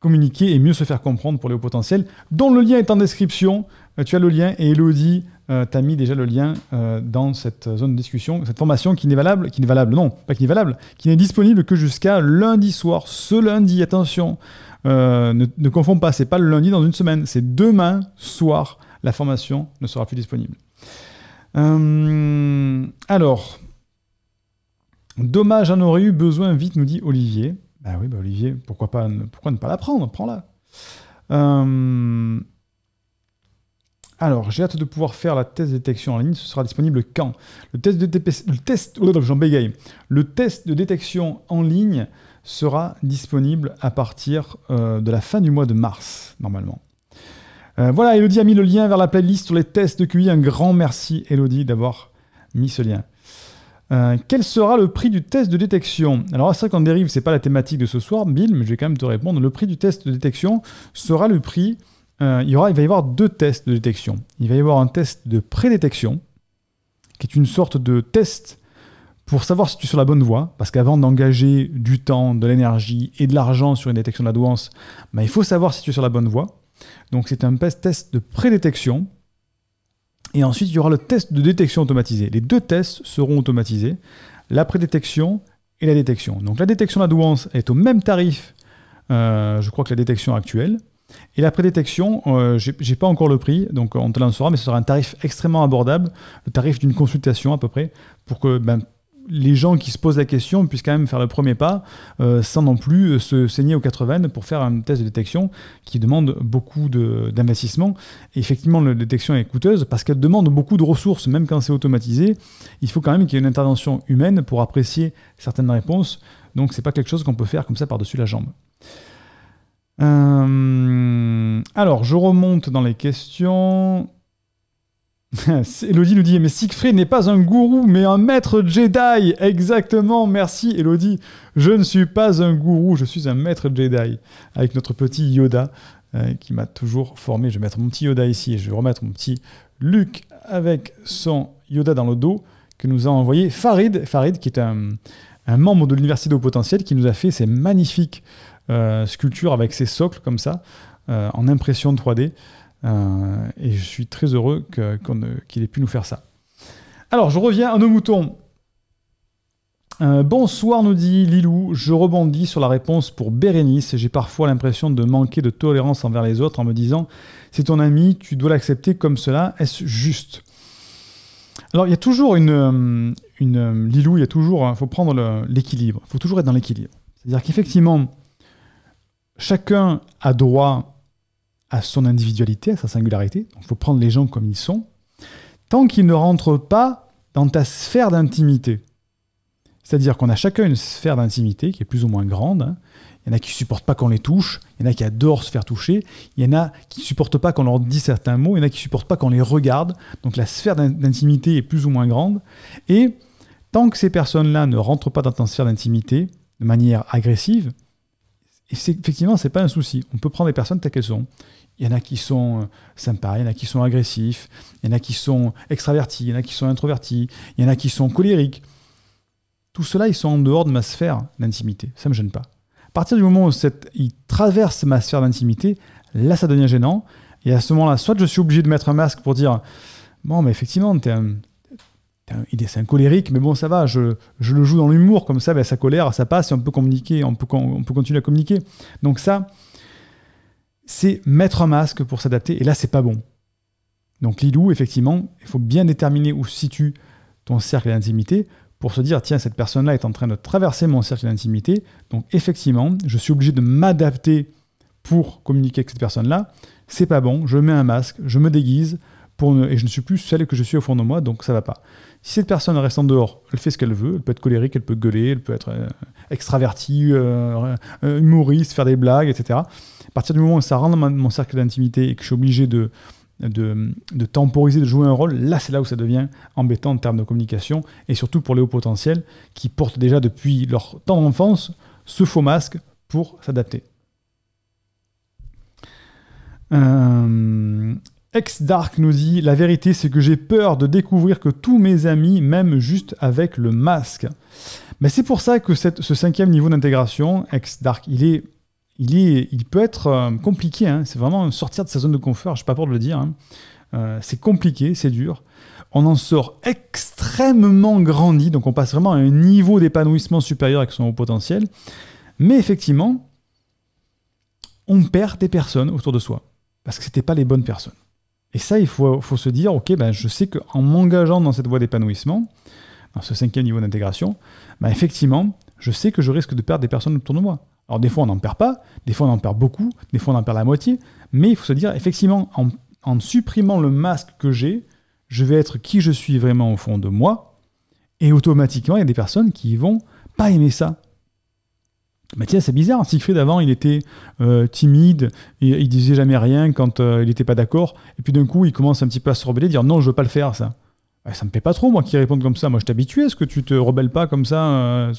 S1: communiquer et mieux se faire comprendre pour les hauts potentiels, dont le lien est en description. Euh, tu as le lien et Elodie euh, t'a mis déjà le lien euh, dans cette zone de discussion, cette formation qui n'est valable, qui n'est valable, non, pas qui n'est valable, qui n'est disponible que jusqu'à lundi soir, ce lundi, attention, ne, ne confonds pas, c'est pas le lundi dans une semaine, c'est demain soir, la formation ne sera plus disponible. alors, dommage, j'en aurais eu besoin vite, nous dit Olivier. Ben oui, bah Olivier, pourquoi, pas, pourquoi ne pas la prendre Prends-la. Euh, alors, j'ai hâte de pouvoir faire la test de détection en ligne. Ce sera disponible quand Le test de oh, le test, de détection en ligne sera disponible à partir euh, de la fin du mois de mars, normalement. Euh, voilà, Elodie a mis le lien vers la playlist sur les tests de QI. Un grand merci, Elodie, d'avoir mis ce lien. Euh, quel sera le prix du test de détection Alors, c'est vrai qu'en dérive, c'est pas la thématique de ce soir, Bill, mais je vais quand même te répondre. Le prix du test de détection sera le prix. Euh, il, y aura, il va y avoir deux tests de détection. Il va y avoir un test de prédétection, qui est une sorte de test pour savoir si tu es sur la bonne voie, parce qu'avant d'engager du temps, de l'énergie et de l'argent sur une détection de la douance, bah, il faut savoir si tu es sur la bonne voie. Donc c'est un test de prédétection et ensuite, il y aura le test de détection automatisé. Les deux tests seront automatisés, la prédétection et la détection. Donc la détection de la douance est au même tarif, euh, je crois que la détection actuelle. Et la prédétection, euh, je n'ai pas encore le prix, donc on te l'en saura, mais ce sera un tarif extrêmement abordable, le tarif d'une consultation à peu près, pour que ben, les gens qui se posent la question puissent quand même faire le premier pas euh, sans non plus euh, se saigner aux 80 pour faire un test de détection qui demande beaucoup d'investissement. effectivement, la détection est coûteuse parce qu'elle demande beaucoup de ressources, même quand c'est automatisé. Il faut quand même qu'il y ait une intervention humaine pour apprécier certaines réponses. Donc, c'est pas quelque chose qu'on peut faire comme ça par-dessus la jambe. Euh, alors, je remonte dans les questions. [LAUGHS] Elodie nous dit Mais Siegfried n'est pas un gourou, mais un maître Jedi Exactement, merci Elodie. Je ne suis pas un gourou, je suis un maître Jedi. Avec notre petit Yoda euh, qui m'a toujours formé. Je vais mettre mon petit Yoda ici et je vais remettre mon petit Luke avec son Yoda dans le dos que nous a envoyé Farid. Farid, qui est un, membre de l'Université au potentiel, qui nous a fait ces magnifiques euh, sculptures avec ses socles comme ça, euh, en impression 3D. Euh, et je suis très heureux qu'il ait pu nous faire ça. Alors, je reviens à nos moutons. bonsoir, nous dit Lilou. Je rebondis sur la réponse pour Bérénice. J'ai parfois l'impression de manquer de tolérance envers les autres en me disant c'est ton ami, tu dois l'accepter comme cela. Est-ce juste Alors, il y a toujours une. Euh, une euh, Lilou, il y a toujours. Il hein, faut prendre l'équilibre. Il faut toujours être dans l'équilibre. C'est-à-dire qu'effectivement, chacun a droit à son individualité, à sa singularité. Il faut prendre les gens comme ils sont, tant qu'ils ne rentrent pas dans ta sphère d'intimité. C'est-à-dire qu'on a chacun une sphère d'intimité qui est plus ou moins grande. Hein. Il y en a qui supportent pas qu'on les touche, il y en a qui adorent se faire toucher, il y en a qui supportent pas qu'on leur dit certains mots, il y en a qui supportent pas qu'on les regarde. Donc la sphère d'intimité est plus ou moins grande. Et tant que ces personnes-là ne rentrent pas dans ta sphère d'intimité de manière agressive, et effectivement, c'est pas un souci. On peut prendre des personnes telles qu'elles sont. Il y en a qui sont euh, sympas, il y en a qui sont agressifs, il y en a qui sont extravertis, il y en a qui sont introvertis, il y en a qui sont colériques. Tout cela, ils sont en dehors de ma sphère d'intimité. Ça me gêne pas. À partir du moment où ils traversent ma sphère d'intimité, là, ça devient gênant. Et à ce moment-là, soit je suis obligé de mettre un masque pour dire Bon, mais effectivement, t'es un, il est, un colérique, mais bon, ça va, je, le joue dans l'humour, comme ça, ben, sa colère, ça passe, et on peut communiquer, on peut, on peut continuer à communiquer. Donc ça, c'est mettre un masque pour s'adapter, et là, c'est pas bon. Donc Lilou, effectivement, il faut bien déterminer où se situe ton cercle d'intimité pour se dire, tiens, cette personne-là est en train de traverser mon cercle d'intimité, donc effectivement, je suis obligé de m'adapter pour communiquer avec cette personne-là, c'est pas bon, je mets un masque, je me déguise, et je ne suis plus celle que je suis au fond de moi, donc ça va pas. Si cette personne reste en dehors, elle fait ce qu'elle veut, elle peut être colérique, elle peut gueuler, elle peut être euh, extravertie, euh, euh, humoriste, faire des blagues, etc. À partir du moment où ça rentre dans mon cercle d'intimité et que je suis obligé de, de, de, temporiser, de jouer un rôle, là c'est là où ça devient embêtant en termes de communication, et surtout pour les hauts potentiels qui portent déjà depuis leur temps d'enfance ce faux masque pour s'adapter. Euh, Ex Dark nous dit La vérité, c'est que j'ai peur de découvrir que tous mes amis m'aiment juste avec le masque. Mais c'est pour ça que cette, ce cinquième niveau d'intégration, Ex Dark, il est. Il, est, il peut être euh, compliqué, hein. c'est vraiment sortir de sa zone de confort, je n'ai pas peur de le dire. Hein. Euh, c'est compliqué, c'est dur. On en sort extrêmement grandi, donc on passe vraiment à un niveau d'épanouissement supérieur avec son haut potentiel. Mais effectivement, on perd des personnes autour de soi, parce que ce n'étaient pas les bonnes personnes. Et ça, il faut, se dire, ok, ben, je sais qu'en m'engageant dans cette voie d'épanouissement, dans ce cinquième niveau d'intégration, ben, effectivement, je sais que je risque de perdre des personnes autour de moi. Alors des fois on n'en perd pas, des fois on en perd beaucoup, des fois on en perd la moitié, mais il faut se dire effectivement en, supprimant le masque que j'ai, je vais être qui je suis vraiment au fond de moi, et automatiquement il y a des personnes qui vont pas aimer ça, Tiens, c'est bizarre. Siegfried, avant, il était euh, timide, il, il disait jamais rien quand euh, il n'était pas d'accord. Et puis d'un coup, il commence un petit peu à se rebeller, dire non, je ne veux pas le faire, ça. Eh, ça me plaît pas trop, moi, qui réponde comme ça. Moi, je t'habitue, à ce que tu te rebelles pas comme ça. Euh...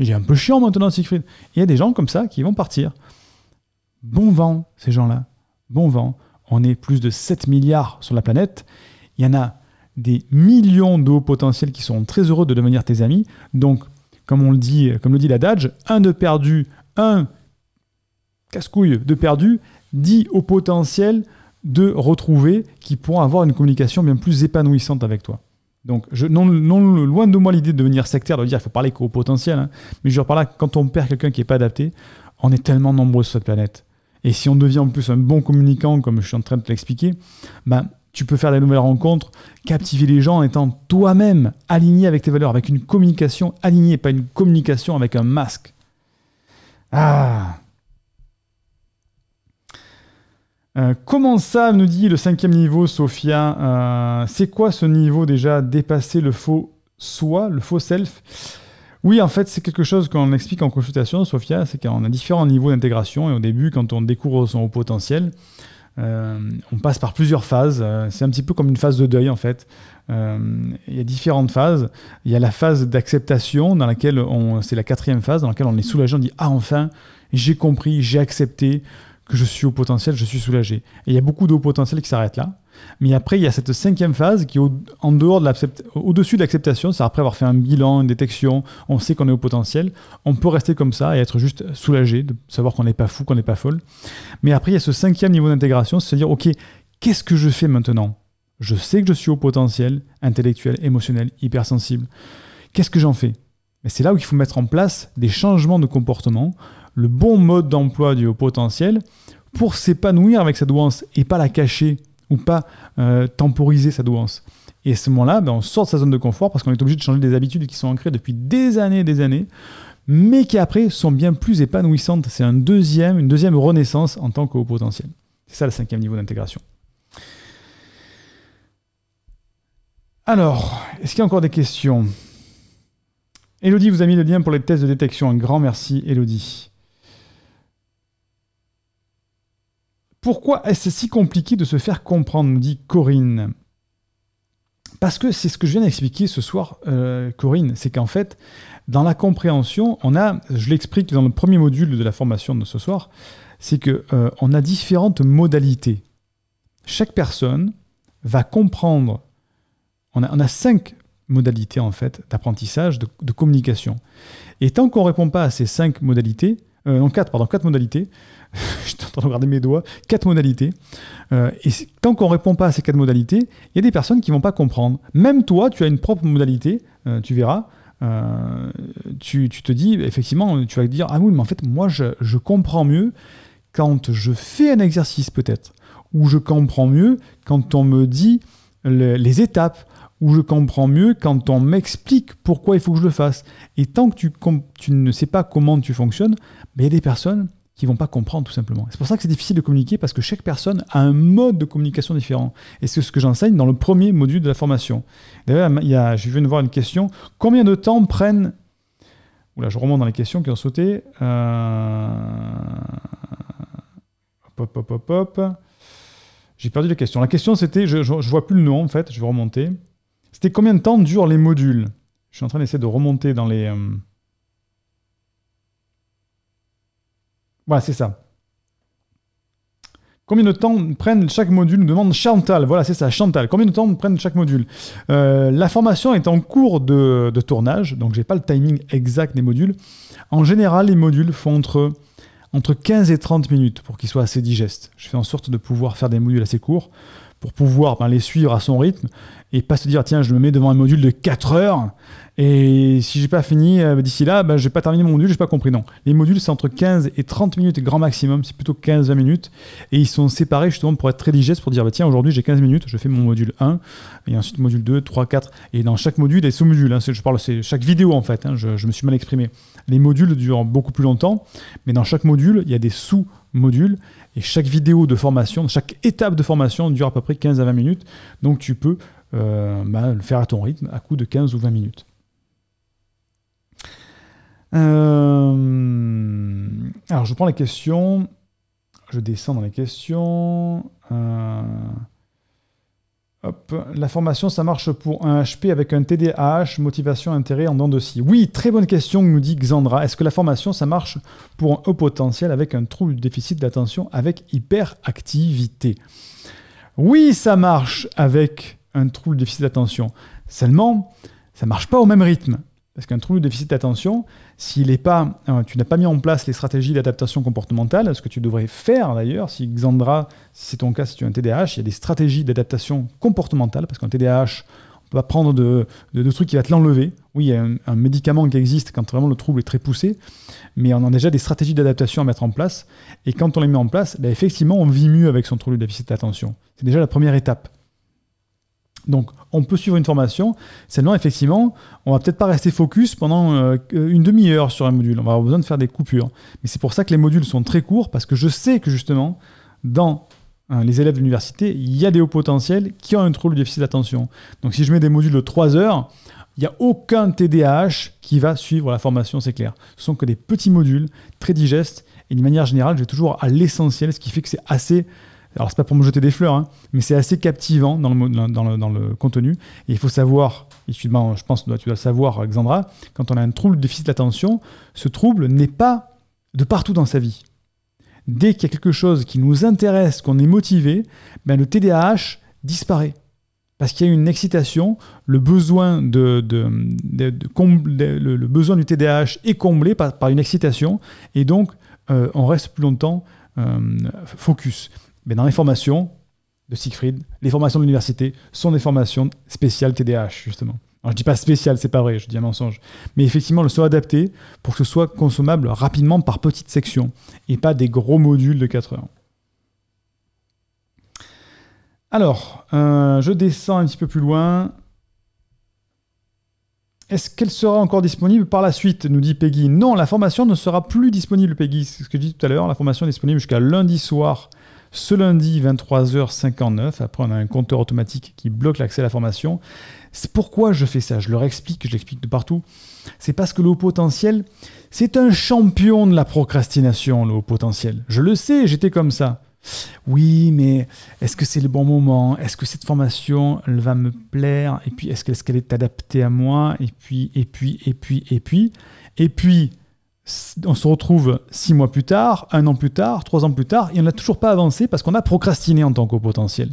S1: un peu chiant maintenant, Siegfried. Il y a des gens comme ça qui vont partir. Bon vent, ces gens-là. Bon vent. On est plus de 7 milliards sur la planète. Il y en a des millions d'eau potentiels qui sont très heureux de devenir tes amis. Donc, comme on le dit, comme le dit l'adage, un de perdu, un casse-couille de perdu, dit au potentiel de retrouver qui pourra avoir une communication bien plus épanouissante avec toi. Donc, non, loin de moi l'idée de devenir sectaire, de dire il faut parler qu'au potentiel, hein, mais je repars là, quand on perd quelqu'un qui n'est pas adapté, on est tellement nombreux sur cette planète. Et si on devient en plus un bon communicant, comme je suis en train de te l'expliquer, ben, tu peux faire des nouvelles rencontres, captiver les gens en étant toi-même aligné avec tes valeurs, avec une communication alignée, pas une communication avec un masque. Ah euh, comment ça nous dit le cinquième niveau, Sophia euh, C'est quoi ce niveau déjà Dépasser le faux soi, le faux self oui, en fait, c'est quelque chose qu'on explique en consultation, Sophia, c'est qu'on a différents niveaux d'intégration et au début, quand on découvre son haut potentiel, euh, on passe par plusieurs phases. Euh, c'est un petit peu comme une phase de deuil en fait. Euh, il y a différentes phases. Il y a la phase d'acceptation dans laquelle on, c'est la quatrième phase dans laquelle on est soulagé, on dit ah enfin j'ai compris, j'ai accepté que je suis au potentiel, je suis soulagé. Et il y a beaucoup de potentiel qui s'arrêtent là. Mais après, il y a cette cinquième phase qui est au, en dehors de au-dessus de l'acceptation, c'est après avoir fait un bilan, une détection, on sait qu'on est au potentiel, on peut rester comme ça et être juste soulagé de savoir qu'on n'est pas fou, qu'on n'est pas folle. Mais après, il y a ce cinquième niveau d'intégration, c'est dire, ok, qu'est-ce que je fais maintenant Je sais que je suis au potentiel intellectuel, émotionnel, hypersensible. Qu'est-ce que j'en fais Mais c'est là où il faut mettre en place des changements de comportement, le bon mode d'emploi du haut potentiel pour s'épanouir avec sa douance et pas la cacher ou pas euh, temporiser sa douance. Et à ce moment-là, ben, on sort de sa zone de confort parce qu'on est obligé de changer des habitudes qui sont ancrées depuis des années et des années, mais qui après sont bien plus épanouissantes. C'est un deuxième, une deuxième renaissance en tant que potentiel. C'est ça le cinquième niveau d'intégration. Alors, est-ce qu'il y a encore des questions Elodie vous a mis le lien pour les tests de détection. Un grand merci, Elodie. Pourquoi est-ce si compliqué de se faire comprendre dit Corinne. Parce que c'est ce que je viens d'expliquer ce soir, euh, Corinne, c'est qu'en fait, dans la compréhension, on a, je l'explique dans le premier module de la formation de ce soir, c'est que euh, on a différentes modalités. Chaque personne va comprendre. On a, cinq modalités en fait d'apprentissage, de, communication. Et tant qu'on ne répond pas à ces cinq modalités, euh, non quatre, pardon, quatre modalités, [LAUGHS] je t'entends regarder mes doigts, quatre modalités. Euh, et tant qu'on ne répond pas à ces quatre modalités, il y a des personnes qui ne vont pas comprendre. Même toi, tu as une propre modalité, euh, tu verras. Euh, tu, te dis, effectivement, tu vas te dire, ah oui, mais en fait, moi, je, comprends mieux quand je fais un exercice peut-être, ou je comprends mieux quand on me dit les étapes, Ou je comprends mieux quand on m'explique pourquoi il faut que je le fasse. Et tant que tu, ne sais pas comment tu fonctionnes, ben, il y a des personnes vont pas comprendre tout simplement. C'est pour ça que c'est difficile de communiquer parce que chaque personne a un mode de communication différent. Et c'est ce que j'enseigne dans le premier module de la formation. D'ailleurs, je viens de voir une question. Combien de temps prennent... Oula, je remonte dans les questions qui ont sauté. Euh, hop, hop, hop, hop. J'ai perdu la question. La question c'était, je, vois plus le nom en fait, je vais remonter. C'était combien de temps durent les modules Je suis en train d'essayer de remonter dans les... Euh, Voilà, c'est ça. Combien de temps prennent chaque module nous demande Chantal. Voilà, c'est ça, Chantal. Combien de temps prennent chaque module euh, La formation est en cours de, tournage, donc je n'ai pas le timing exact des modules. En général, les modules font entre, entre 15 et 30 minutes pour qu'ils soient assez digestes. Je fais en sorte de pouvoir faire des modules assez courts pour pouvoir ben, les suivre à son rythme et pas se dire tiens je me mets devant un module de 4 heures et si j'ai pas fini euh, d'ici là ben, je pas terminé mon module j'ai pas compris non les modules c'est entre 15 et 30 minutes grand maximum c'est plutôt 15-20 minutes et ils sont séparés justement pour être très digestes pour dire bah, tiens aujourd'hui j'ai 15 minutes je fais mon module 1 et ensuite module 2 3 4 et dans chaque module des sous modules hein. je parle c'est chaque vidéo en fait hein. je, je me suis mal exprimé les modules durent beaucoup plus longtemps mais dans chaque module il y a des sous modules et chaque vidéo de formation, chaque étape de formation dure à peu près 15 à 20 minutes. Donc tu peux euh, bah, le faire à ton rythme à coup de 15 ou 20 minutes. Euh, alors je prends la question. Je descends dans les questions. Euh, la formation, ça marche pour un HP avec un TDAH, motivation, intérêt en dents de scie. Oui, très bonne question, nous dit Xandra. Est-ce que la formation, ça marche pour un haut potentiel avec un trouble de déficit d'attention avec hyperactivité Oui, ça marche avec un trouble de déficit d'attention. Seulement, ça marche pas au même rythme. Parce qu'un trouble de déficit d'attention, s'il est pas, euh, tu n'as pas mis en place les stratégies d'adaptation comportementale, ce que tu devrais faire d'ailleurs, si Xandra, c'est ton cas, si tu as un TDAH, il y a des stratégies d'adaptation comportementale, parce qu'un TDAH, on peut prendre de, de, trucs qui va te l'enlever. Oui, il y a un, médicament qui existe quand vraiment le trouble est très poussé, mais on a déjà des stratégies d'adaptation à mettre en place. Et quand on les met en place, là, ben, effectivement, on vit mieux avec son trouble de déficit d'attention. C'est déjà la première étape. Donc, on peut suivre une formation. Seulement, effectivement, on va peut-être pas rester focus pendant euh, une demi-heure sur un module. On va avoir besoin de faire des coupures. Mais c'est pour ça que les modules sont très courts, parce que je sais que justement, dans hein, les élèves de l'université, il y a des hauts potentiels qui ont un trouble déficit d'attention. Donc, si je mets des modules de 3 heures, il n'y a aucun TDAH qui va suivre la formation, c'est clair. Ce sont que des petits modules très digestes. Et d'une manière générale, je vais toujours à l'essentiel, ce qui fait que c'est assez alors, c'est pas pour me jeter des fleurs, hein, mais c'est assez captivant dans le, contenu. Et il faut savoir, et je pense que tu dois le savoir, Alexandra, quand on a un trouble de déficit d'attention, ce trouble n'est pas de partout dans sa vie. Dès qu'il y a quelque chose qui nous intéresse, qu'on est motivé, ben, le TDAH disparaît parce qu'il y a une excitation, le besoin, le, besoin du TDAH est comblé par, une excitation, et donc euh, on reste plus longtemps euh, focus. Mais dans les formations de Siegfried, les formations de l'université sont des formations spéciales TDAH, justement. Alors, je dis pas spécial, c'est pas vrai, je dis un mensonge. Mais effectivement, le sont adapté pour que ce soit consommable rapidement par petites sections et pas des gros modules de 4 heures. Alors, euh, je descends un petit peu plus loin. Est-ce qu'elle sera encore disponible par la suite nous dit Peggy. Non, la formation ne sera plus disponible, Peggy. C'est ce que je dis tout à l'heure. La formation est disponible jusqu'à lundi soir ce lundi, 23h59, après on a un compteur automatique qui bloque l'accès à la formation. C'est pourquoi je fais ça, je leur explique, je l'explique de partout. C'est parce que le haut potentiel, c'est un champion de la procrastination, le haut potentiel. Je le sais, j'étais comme ça. Oui, mais est-ce que c'est le bon moment Est-ce que cette formation, elle va me plaire Et puis, est-ce qu'elle est, est adaptée à moi Et puis, et puis, et puis, et puis, et puis, on se retrouve six mois plus tard, un an plus tard, trois ans plus tard, et on n'a toujours pas avancé parce qu'on a procrastiné en tant qu'au potentiel.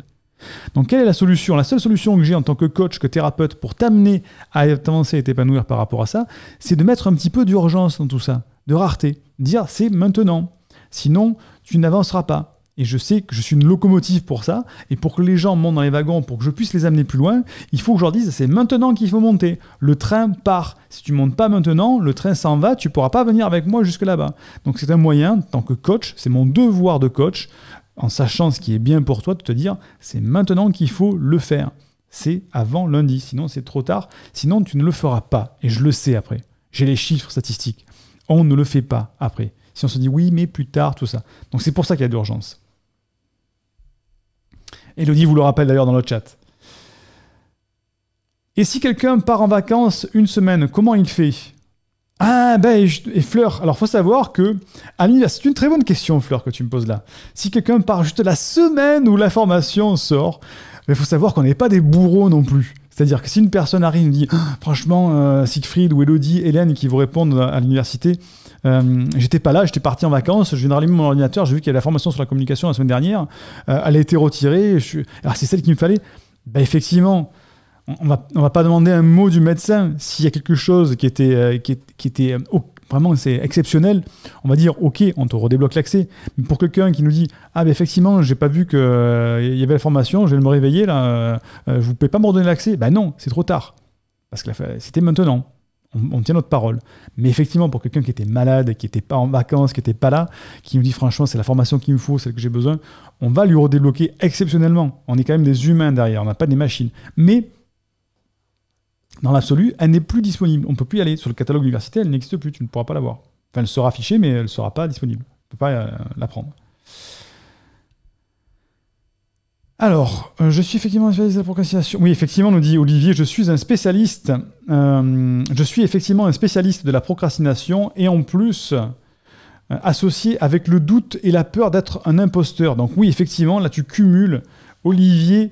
S1: Donc quelle est la solution La seule solution que j'ai en tant que coach, que thérapeute, pour t'amener à avancer et t'épanouir par rapport à ça, c'est de mettre un petit peu d'urgence dans tout ça, de rareté, dire c'est maintenant, sinon tu n'avanceras pas. Et je sais que je suis une locomotive pour ça. Et pour que les gens montent dans les wagons, pour que je puisse les amener plus loin, il faut que je leur dise c'est maintenant qu'il faut monter. Le train part. Si tu montes pas maintenant, le train s'en va. Tu pourras pas venir avec moi jusque là-bas. Donc c'est un moyen, en tant que coach, c'est mon devoir de coach, en sachant ce qui est bien pour toi, de te dire c'est maintenant qu'il faut le faire. C'est avant lundi. Sinon c'est trop tard. Sinon tu ne le feras pas. Et je le sais après. J'ai les chiffres statistiques. On ne le fait pas après. Si on se dit oui mais plus tard, tout ça. Donc c'est pour ça qu'il y a d'urgence. Elodie vous le rappelle d'ailleurs dans le chat. Et si quelqu'un part en vacances une semaine, comment il fait Ah ben et Fleur, alors faut savoir que Annie, c'est une très bonne question Fleur que tu me poses là. Si quelqu'un part juste la semaine où la formation sort, il ben, faut savoir qu'on n'est pas des bourreaux non plus. C'est-à-dire que si une personne arrive et dit ah, franchement euh, Siegfried ou Elodie, Hélène qui vous répondent à l'université, euh, j'étais pas là, j'étais parti en vacances, je viens de rallumer mon ordinateur, j'ai vu qu'il y avait la formation sur la communication la semaine dernière, euh, elle a été retirée, je... alors c'est celle qu'il me fallait. Ben, effectivement, on va, on va pas demander un mot du médecin s'il y a quelque chose qui était, euh, qui, était vraiment c'est exceptionnel, on va dire ok, on te redébloque l'accès. Mais pour quelqu'un qui nous dit ah ben effectivement j'ai pas vu que il y avait la formation, je vais me réveiller là, je vous pouvez pas me redonner l'accès, ben non, c'est trop tard parce que c'était maintenant on, tient notre parole. Mais effectivement, pour quelqu'un qui était malade, qui n'était pas en vacances, qui n'était pas là, qui nous dit franchement c'est la formation qu'il me faut, celle que j'ai besoin, on va lui redébloquer exceptionnellement. On est quand même des humains derrière, on n'a pas des machines. Mais dans l'absolu, elle n'est plus disponible. On ne peut plus y aller. Sur le catalogue universitaire, elle n'existe plus, tu ne pourras pas l'avoir. Enfin, elle sera affichée, mais elle ne sera pas disponible. On ne peut pas euh, la prendre. Alors, euh, je suis effectivement un spécialiste de la procrastination. Oui, effectivement, nous dit Olivier, je suis un spécialiste. Euh, je suis effectivement un spécialiste de la procrastination et en plus euh, associé avec le doute et la peur d'être un imposteur. Donc oui, effectivement, là tu cumules, Olivier,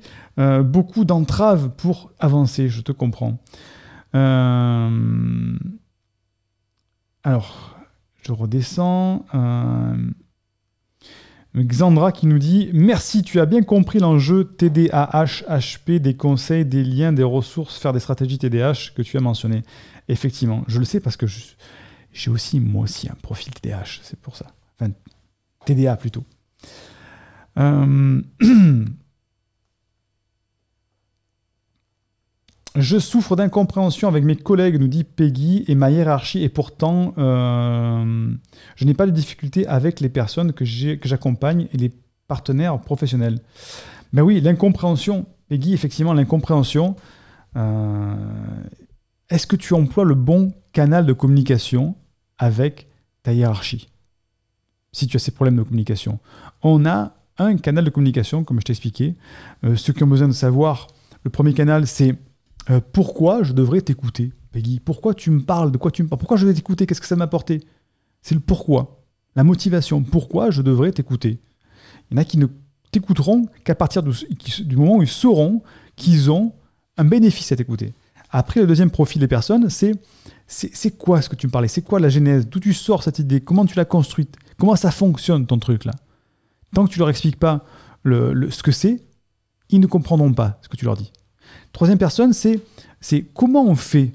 S1: beaucoup d'entraves pour avancer, je te comprends. Alors, je redescends. Xandra qui nous dit Merci, tu as bien compris l'enjeu TDAH, HP, des conseils, des liens, des ressources, faire des stratégies TDAH que tu as mentionné. Effectivement, je le sais parce que j'ai aussi, moi aussi, un profil TDAH, c'est pour ça. Enfin, TDA plutôt. Euh... [CLEARS THROAT] Je souffre d'incompréhension avec mes collègues, nous dit Peggy, et ma hiérarchie, et pourtant, euh, je n'ai pas de difficultés avec les personnes que j'accompagne et les partenaires professionnels. Mais ben oui, l'incompréhension, Peggy, effectivement, l'incompréhension. Euh, est-ce que tu emploies le bon canal de communication avec ta hiérarchie Si tu as ces problèmes de communication, on a un canal de communication, comme je t'ai expliqué. Euh, ceux qui ont besoin de savoir, le premier canal, c'est euh, pourquoi je devrais t'écouter, Peggy Pourquoi tu me parles De quoi tu me parles Pourquoi je vais t'écouter Qu'est-ce que ça m'a apporté C'est le pourquoi, la motivation. Pourquoi je devrais t'écouter Il y en a qui ne t'écouteront qu'à partir du moment où ils sauront qu'ils ont un bénéfice à t'écouter. Après, le deuxième profil des personnes, c'est c'est quoi ce que tu me parlais C'est quoi la genèse D'où tu sors cette idée Comment tu l'as construite Comment ça fonctionne ton truc là Tant que tu leur expliques pas le, ce que c'est, ils ne comprendront pas ce que tu leur dis. Troisième personne, c'est comment on fait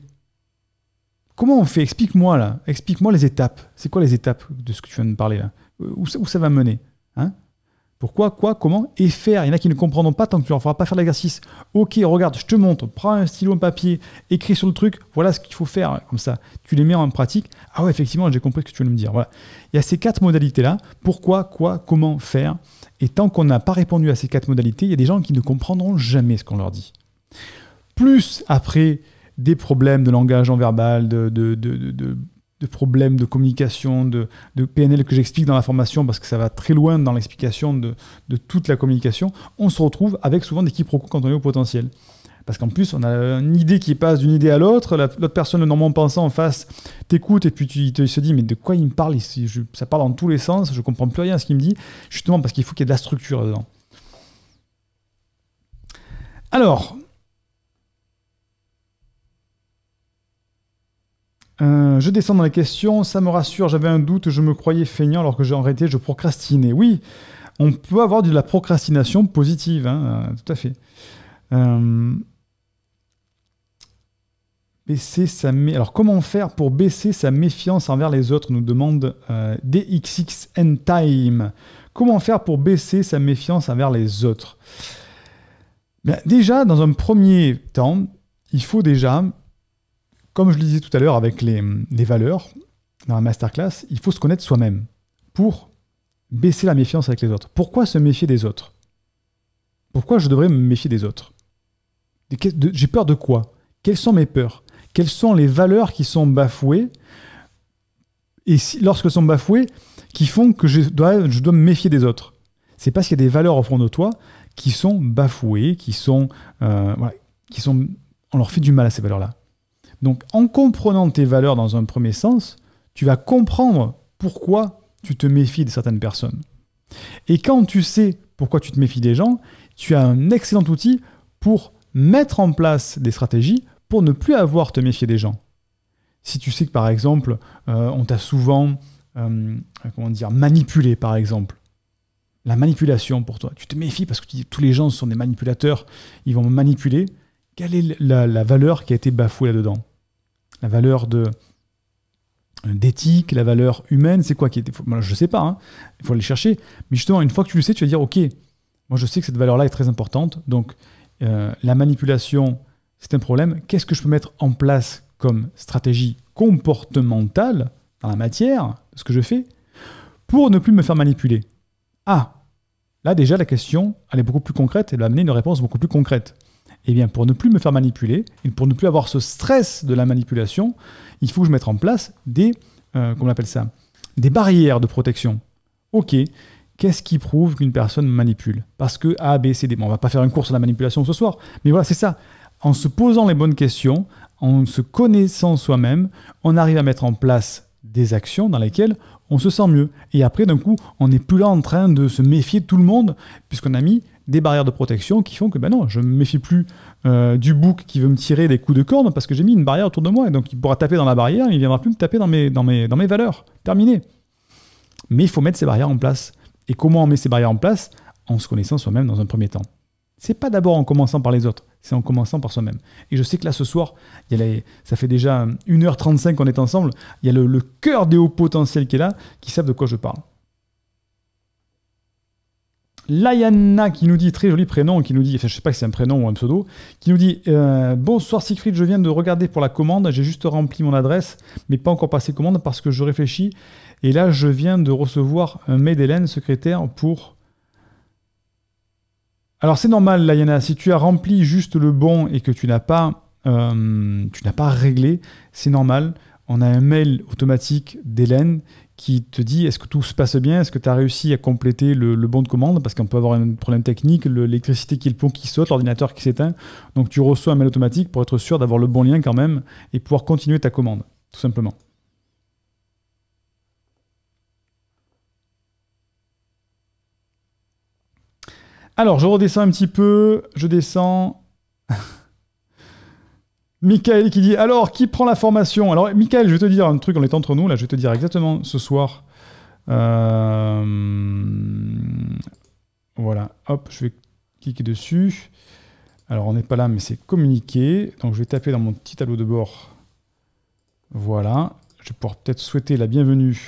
S1: Comment on fait Explique-moi là. Explique-moi les étapes. C'est quoi les étapes de ce que tu viens de me parler là où ça, va mener hein Pourquoi, quoi, comment et faire. Il y en a qui ne comprendront pas tant que tu leur feras pas faire l'exercice. Ok, regarde, je te montre. Prends un stylo, un papier, écris sur le truc. Voilà ce qu'il faut faire. Comme ça, tu les mets en pratique. Ah ouais, effectivement, j'ai compris ce que tu voulais me dire. Voilà. Il y a ces quatre modalités là. Pourquoi, quoi, comment faire. Et tant qu'on n'a pas répondu à ces quatre modalités, il y a des gens qui ne comprendront jamais ce qu'on leur dit. Plus après des problèmes de langage non verbal, de, problèmes de communication, de, PNL que j'explique dans la formation, parce que ça va très loin dans l'explication de, toute la communication, on se retrouve avec souvent des quiproquos quand on est au potentiel. Parce qu'en plus, on a une idée qui passe d'une idée à l'autre, l'autre personne, le pensant en face, t'écoute et puis tu, se dis, mais de quoi il me parle ici Ça parle dans tous les sens, je comprends plus rien à ce qu'il me dit, justement parce qu'il faut qu'il y ait de la structure dedans. Alors, Euh, je descends dans la question, ça me rassure, j'avais un doute, je me croyais feignant alors que j'ai arrêté, je procrastinais. Oui, on peut avoir de la procrastination positive, hein, euh, tout à fait. Euh, baisser sa Alors comment faire pour baisser sa méfiance envers les autres nous demande DXX DXXN Time. Comment faire pour baisser sa méfiance envers les autres ben, Déjà, dans un premier temps, il faut déjà comme je le disais tout à l'heure avec les, valeurs, dans la masterclass, il faut se connaître soi-même pour baisser la méfiance avec les autres. Pourquoi se méfier des autres Pourquoi je devrais me méfier des autres J'ai peur de quoi Quelles sont mes peurs Quelles sont les valeurs qui sont bafouées Et si, lorsque sont bafouées, qui font que je dois, je dois me méfier des autres C'est parce qu'il y a des valeurs au fond de toi qui sont bafouées, qui sont, euh, qui sont, on leur fait du mal à ces valeurs-là. Donc en comprenant tes valeurs dans un premier sens, tu vas comprendre pourquoi tu te méfies de certaines personnes. Et quand tu sais pourquoi tu te méfies des gens, tu as un excellent outil pour mettre en place des stratégies pour ne plus avoir te méfier des gens. Si tu sais que par exemple, euh, on t'a souvent euh, comment dire, manipulé par exemple, la manipulation pour toi, tu te méfies parce que tous les gens sont des manipulateurs, ils vont manipuler, quelle est la valeur qui a été bafouée là-dedans la valeur de euh, d'éthique, la valeur humaine, c'est quoi qui était moi, Je sais pas, hein. il faut aller chercher. Mais justement, une fois que tu le sais, tu vas dire, ok, moi je sais que cette valeur-là est très importante, donc euh, la manipulation, c'est un problème. Qu'est-ce que je peux mettre en place comme stratégie comportementale dans la matière, ce que je fais, pour ne plus me faire manipuler Ah, là déjà, la question, elle est beaucoup plus concrète, elle va amener une réponse beaucoup plus concrète. Eh bien, pour ne plus me faire manipuler et pour ne plus avoir ce stress de la manipulation, il faut que je mette en place des, euh, comment appelle ça, des barrières de protection. Ok, qu'est-ce qui prouve qu'une personne manipule Parce que A, B, C, D. Bon, on va pas faire une course à la manipulation ce soir, mais voilà, c'est ça. En se posant les bonnes questions, en se connaissant soi-même, on arrive à mettre en place des actions dans lesquelles on se sent mieux. Et après, d'un coup, on n'est plus là en train de se méfier de tout le monde, puisqu'on a mis des barrières de protection qui font que ben non, je ne me méfie plus euh, du bouc qui veut me tirer des coups de corne parce que j'ai mis une barrière autour de moi. Et donc il pourra taper dans la barrière, il ne viendra plus me taper dans mes, dans, mes, dans mes valeurs. Terminé. Mais il faut mettre ces barrières en place. Et comment on met ces barrières en place En se connaissant soi-même dans un premier temps. C'est pas d'abord en commençant par les autres, c'est en commençant par soi-même. Et je sais que là, ce soir, y a ça fait déjà 1h35 qu'on est ensemble, il y a le, le cœur des hauts potentiels qui est là, qui savent de quoi je parle. Layanna qui nous dit, très joli prénom, qui nous dit, je sais pas si c'est un prénom ou un pseudo, qui nous dit euh, Bonsoir Siegfried, je viens de regarder pour la commande, j'ai juste rempli mon adresse, mais pas encore passé commande parce que je réfléchis. Et là, je viens de recevoir un mail d'Hélène, secrétaire, pour. Alors c'est normal, Layana si tu as rempli juste le bon et que tu n'as pas, euh, tu n'as pas réglé, c'est normal. On a un mail automatique d'Hélène qui te dit est-ce que tout se passe bien, est-ce que tu as réussi à compléter le, bon de commande, parce qu'on peut avoir un problème technique, l'électricité qui est le pont qui saute, l'ordinateur qui s'éteint. Donc tu reçois un mail automatique pour être sûr d'avoir le bon lien quand même et pouvoir continuer ta commande, tout simplement. Alors je redescends un petit peu, je descends. [LAUGHS] Michael qui dit Alors, qui prend la formation Alors, Michael, je vais te dire un truc, on est entre nous, là, je vais te dire exactement ce soir. Euh, voilà, hop, je vais cliquer dessus. Alors, on n'est pas là, mais c'est communiqué. Donc, je vais taper dans mon petit tableau de bord. Voilà, je vais pouvoir peut-être souhaiter la bienvenue.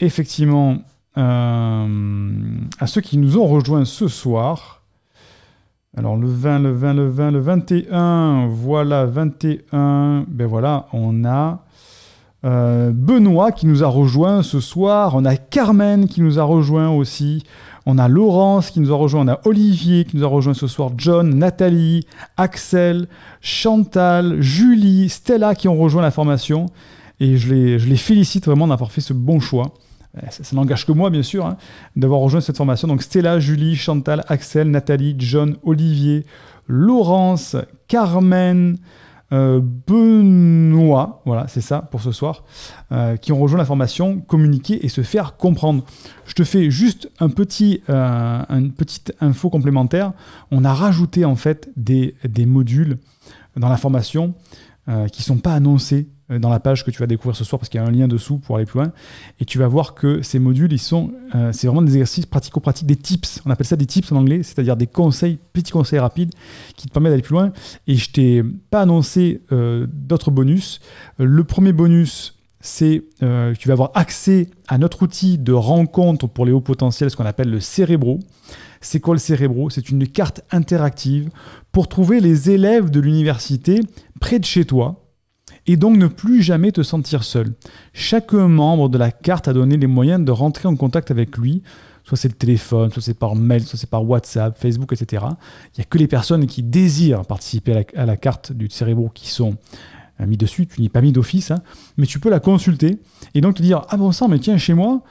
S1: Effectivement, euh, à ceux qui nous ont rejoints ce soir. Alors le 20, le 20, le 20, le 21, voilà, 21, ben voilà, on a euh, Benoît qui nous a rejoint ce soir, on a Carmen qui nous a rejoint aussi, on a Laurence qui nous a rejoint, on a Olivier qui nous a rejoint ce soir, John, Nathalie, Axel, Chantal, Julie, Stella qui ont rejoint la formation, et je les félicite vraiment d'avoir fait ce bon choix ça, n'engage que moi bien sûr, hein, d'avoir rejoint cette formation. Donc Stella, Julie, Chantal, Axel, Nathalie, John, Olivier, Laurence, Carmen, euh, Benoît, voilà, c'est ça pour ce soir, euh, qui ont rejoint la formation communiquer et se faire comprendre. Je te fais juste un petit, euh, une petite info complémentaire. On a rajouté en fait des, des modules dans la formation qui sont pas annoncés euh, dans la page que tu vas découvrir ce soir parce qu'il y a un lien dessous pour aller plus loin. Et tu vas voir que ces modules, ils sont, euh, c'est vraiment des exercices pratico-pratiques, des tips. On appelle ça des tips en anglais, c'est-à-dire des conseils, petits conseils rapides qui te permettent d'aller plus loin. Et je t'ai pas annoncé euh, d'autres bonus. Le premier bonus, c'est que tu vas avoir accès à notre outil de rencontre pour les hauts potentiels, ce qu'on appelle le cérébro. C'est quoi le cérébro C'est une carte interactive pour trouver les élèves de l'université près de chez toi et donc ne plus jamais te sentir seul. Chaque membre de la carte a donné les moyens de rentrer en contact avec lui, soit c'est le téléphone, soit c'est par mail, soit c'est par WhatsApp, Facebook, etc. Il n'y a que les personnes qui désirent participer à la, carte du cérébro qui sont euh, mis dessus, tu n'y es pas mis d'office, hein, mais tu peux la consulter et donc te dire Ah bon sang, mais tiens, chez moi,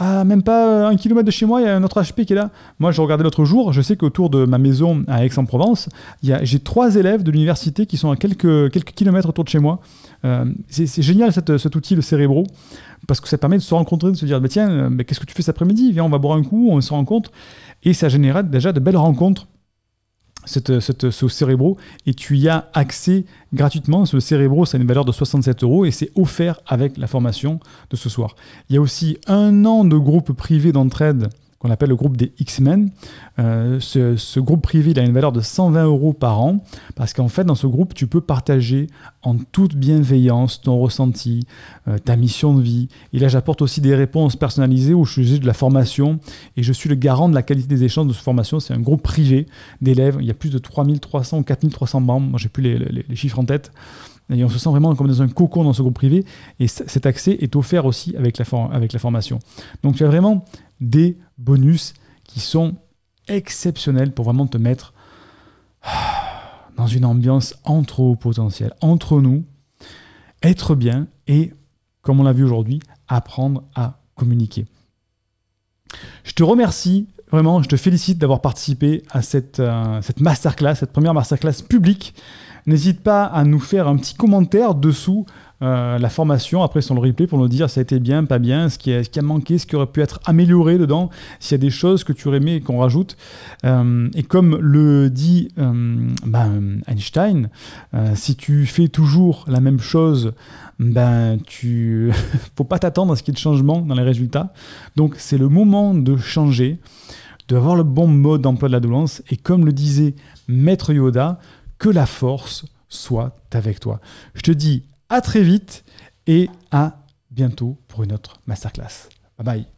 S1: ah, même pas euh, un kilomètre de chez moi, il y a un autre HP qui est là. Moi, je regardais l'autre jour, je sais qu'autour de ma maison à Aix-en-Provence, j'ai trois élèves de l'université qui sont à quelques, quelques kilomètres autour de chez moi. Euh, c'est génial cet outil, le cérébro, parce que ça permet de se rencontrer, de se dire bah, tiens, euh, qu'est-ce que tu fais cet après-midi Viens, on va boire un coup, on se rencontre. Et ça génère déjà de belles rencontres cette, ce cérébro et tu y as accès gratuitement. Ce cérébro, ça a une valeur de 67 euros et c'est offert avec la formation de ce soir. Il y a aussi un an de groupe privé d'entraide qu'on appelle le groupe des X-Men. Euh, ce, groupe privé, il a une valeur de 120 euros par an, parce qu'en fait, dans ce groupe, tu peux partager en toute bienveillance ton ressenti, euh, ta mission de vie. Et là, j'apporte aussi des réponses personnalisées au sujet de la formation, et je suis le garant de la qualité des échanges de cette formation. C'est un groupe privé d'élèves, il y a plus de 3300 ou 4300 membres, moi j'ai plus les chiffres en tête on se sent vraiment comme dans un cocon dans ce groupe privé. Et cet accès est offert aussi avec la, formation. Donc tu as vraiment des bonus qui sont exceptionnels pour vraiment te mettre ah, dans une ambiance entre haut potentiel, entre nous, être bien et, comme on l'a vu aujourd'hui, apprendre à communiquer. Je te remercie vraiment, je te félicite d'avoir participé à cette euh, masterclass, cette première masterclass publique N'hésite pas à nous faire un petit commentaire dessous euh, la formation après sur le replay pour nous dire ça a été bien, pas bien, ce qui, a, manqué, ce qui aurait pu être amélioré dedans, s'il y a des choses que tu aurais aimé qu'on rajoute. Euh, et comme le dit euh, ben, Einstein, si tu fais toujours la même chose, ben tu [LAUGHS] faut pas t'attendre à ce qu'il y ait de changement dans les résultats. Donc c'est le moment de changer, d'avoir le bon mode d'emploi de la doulance. Et comme le disait Maître Yoda, que la force soit avec toi. Je te dis à très vite et à bientôt pour une autre masterclass. Bye bye.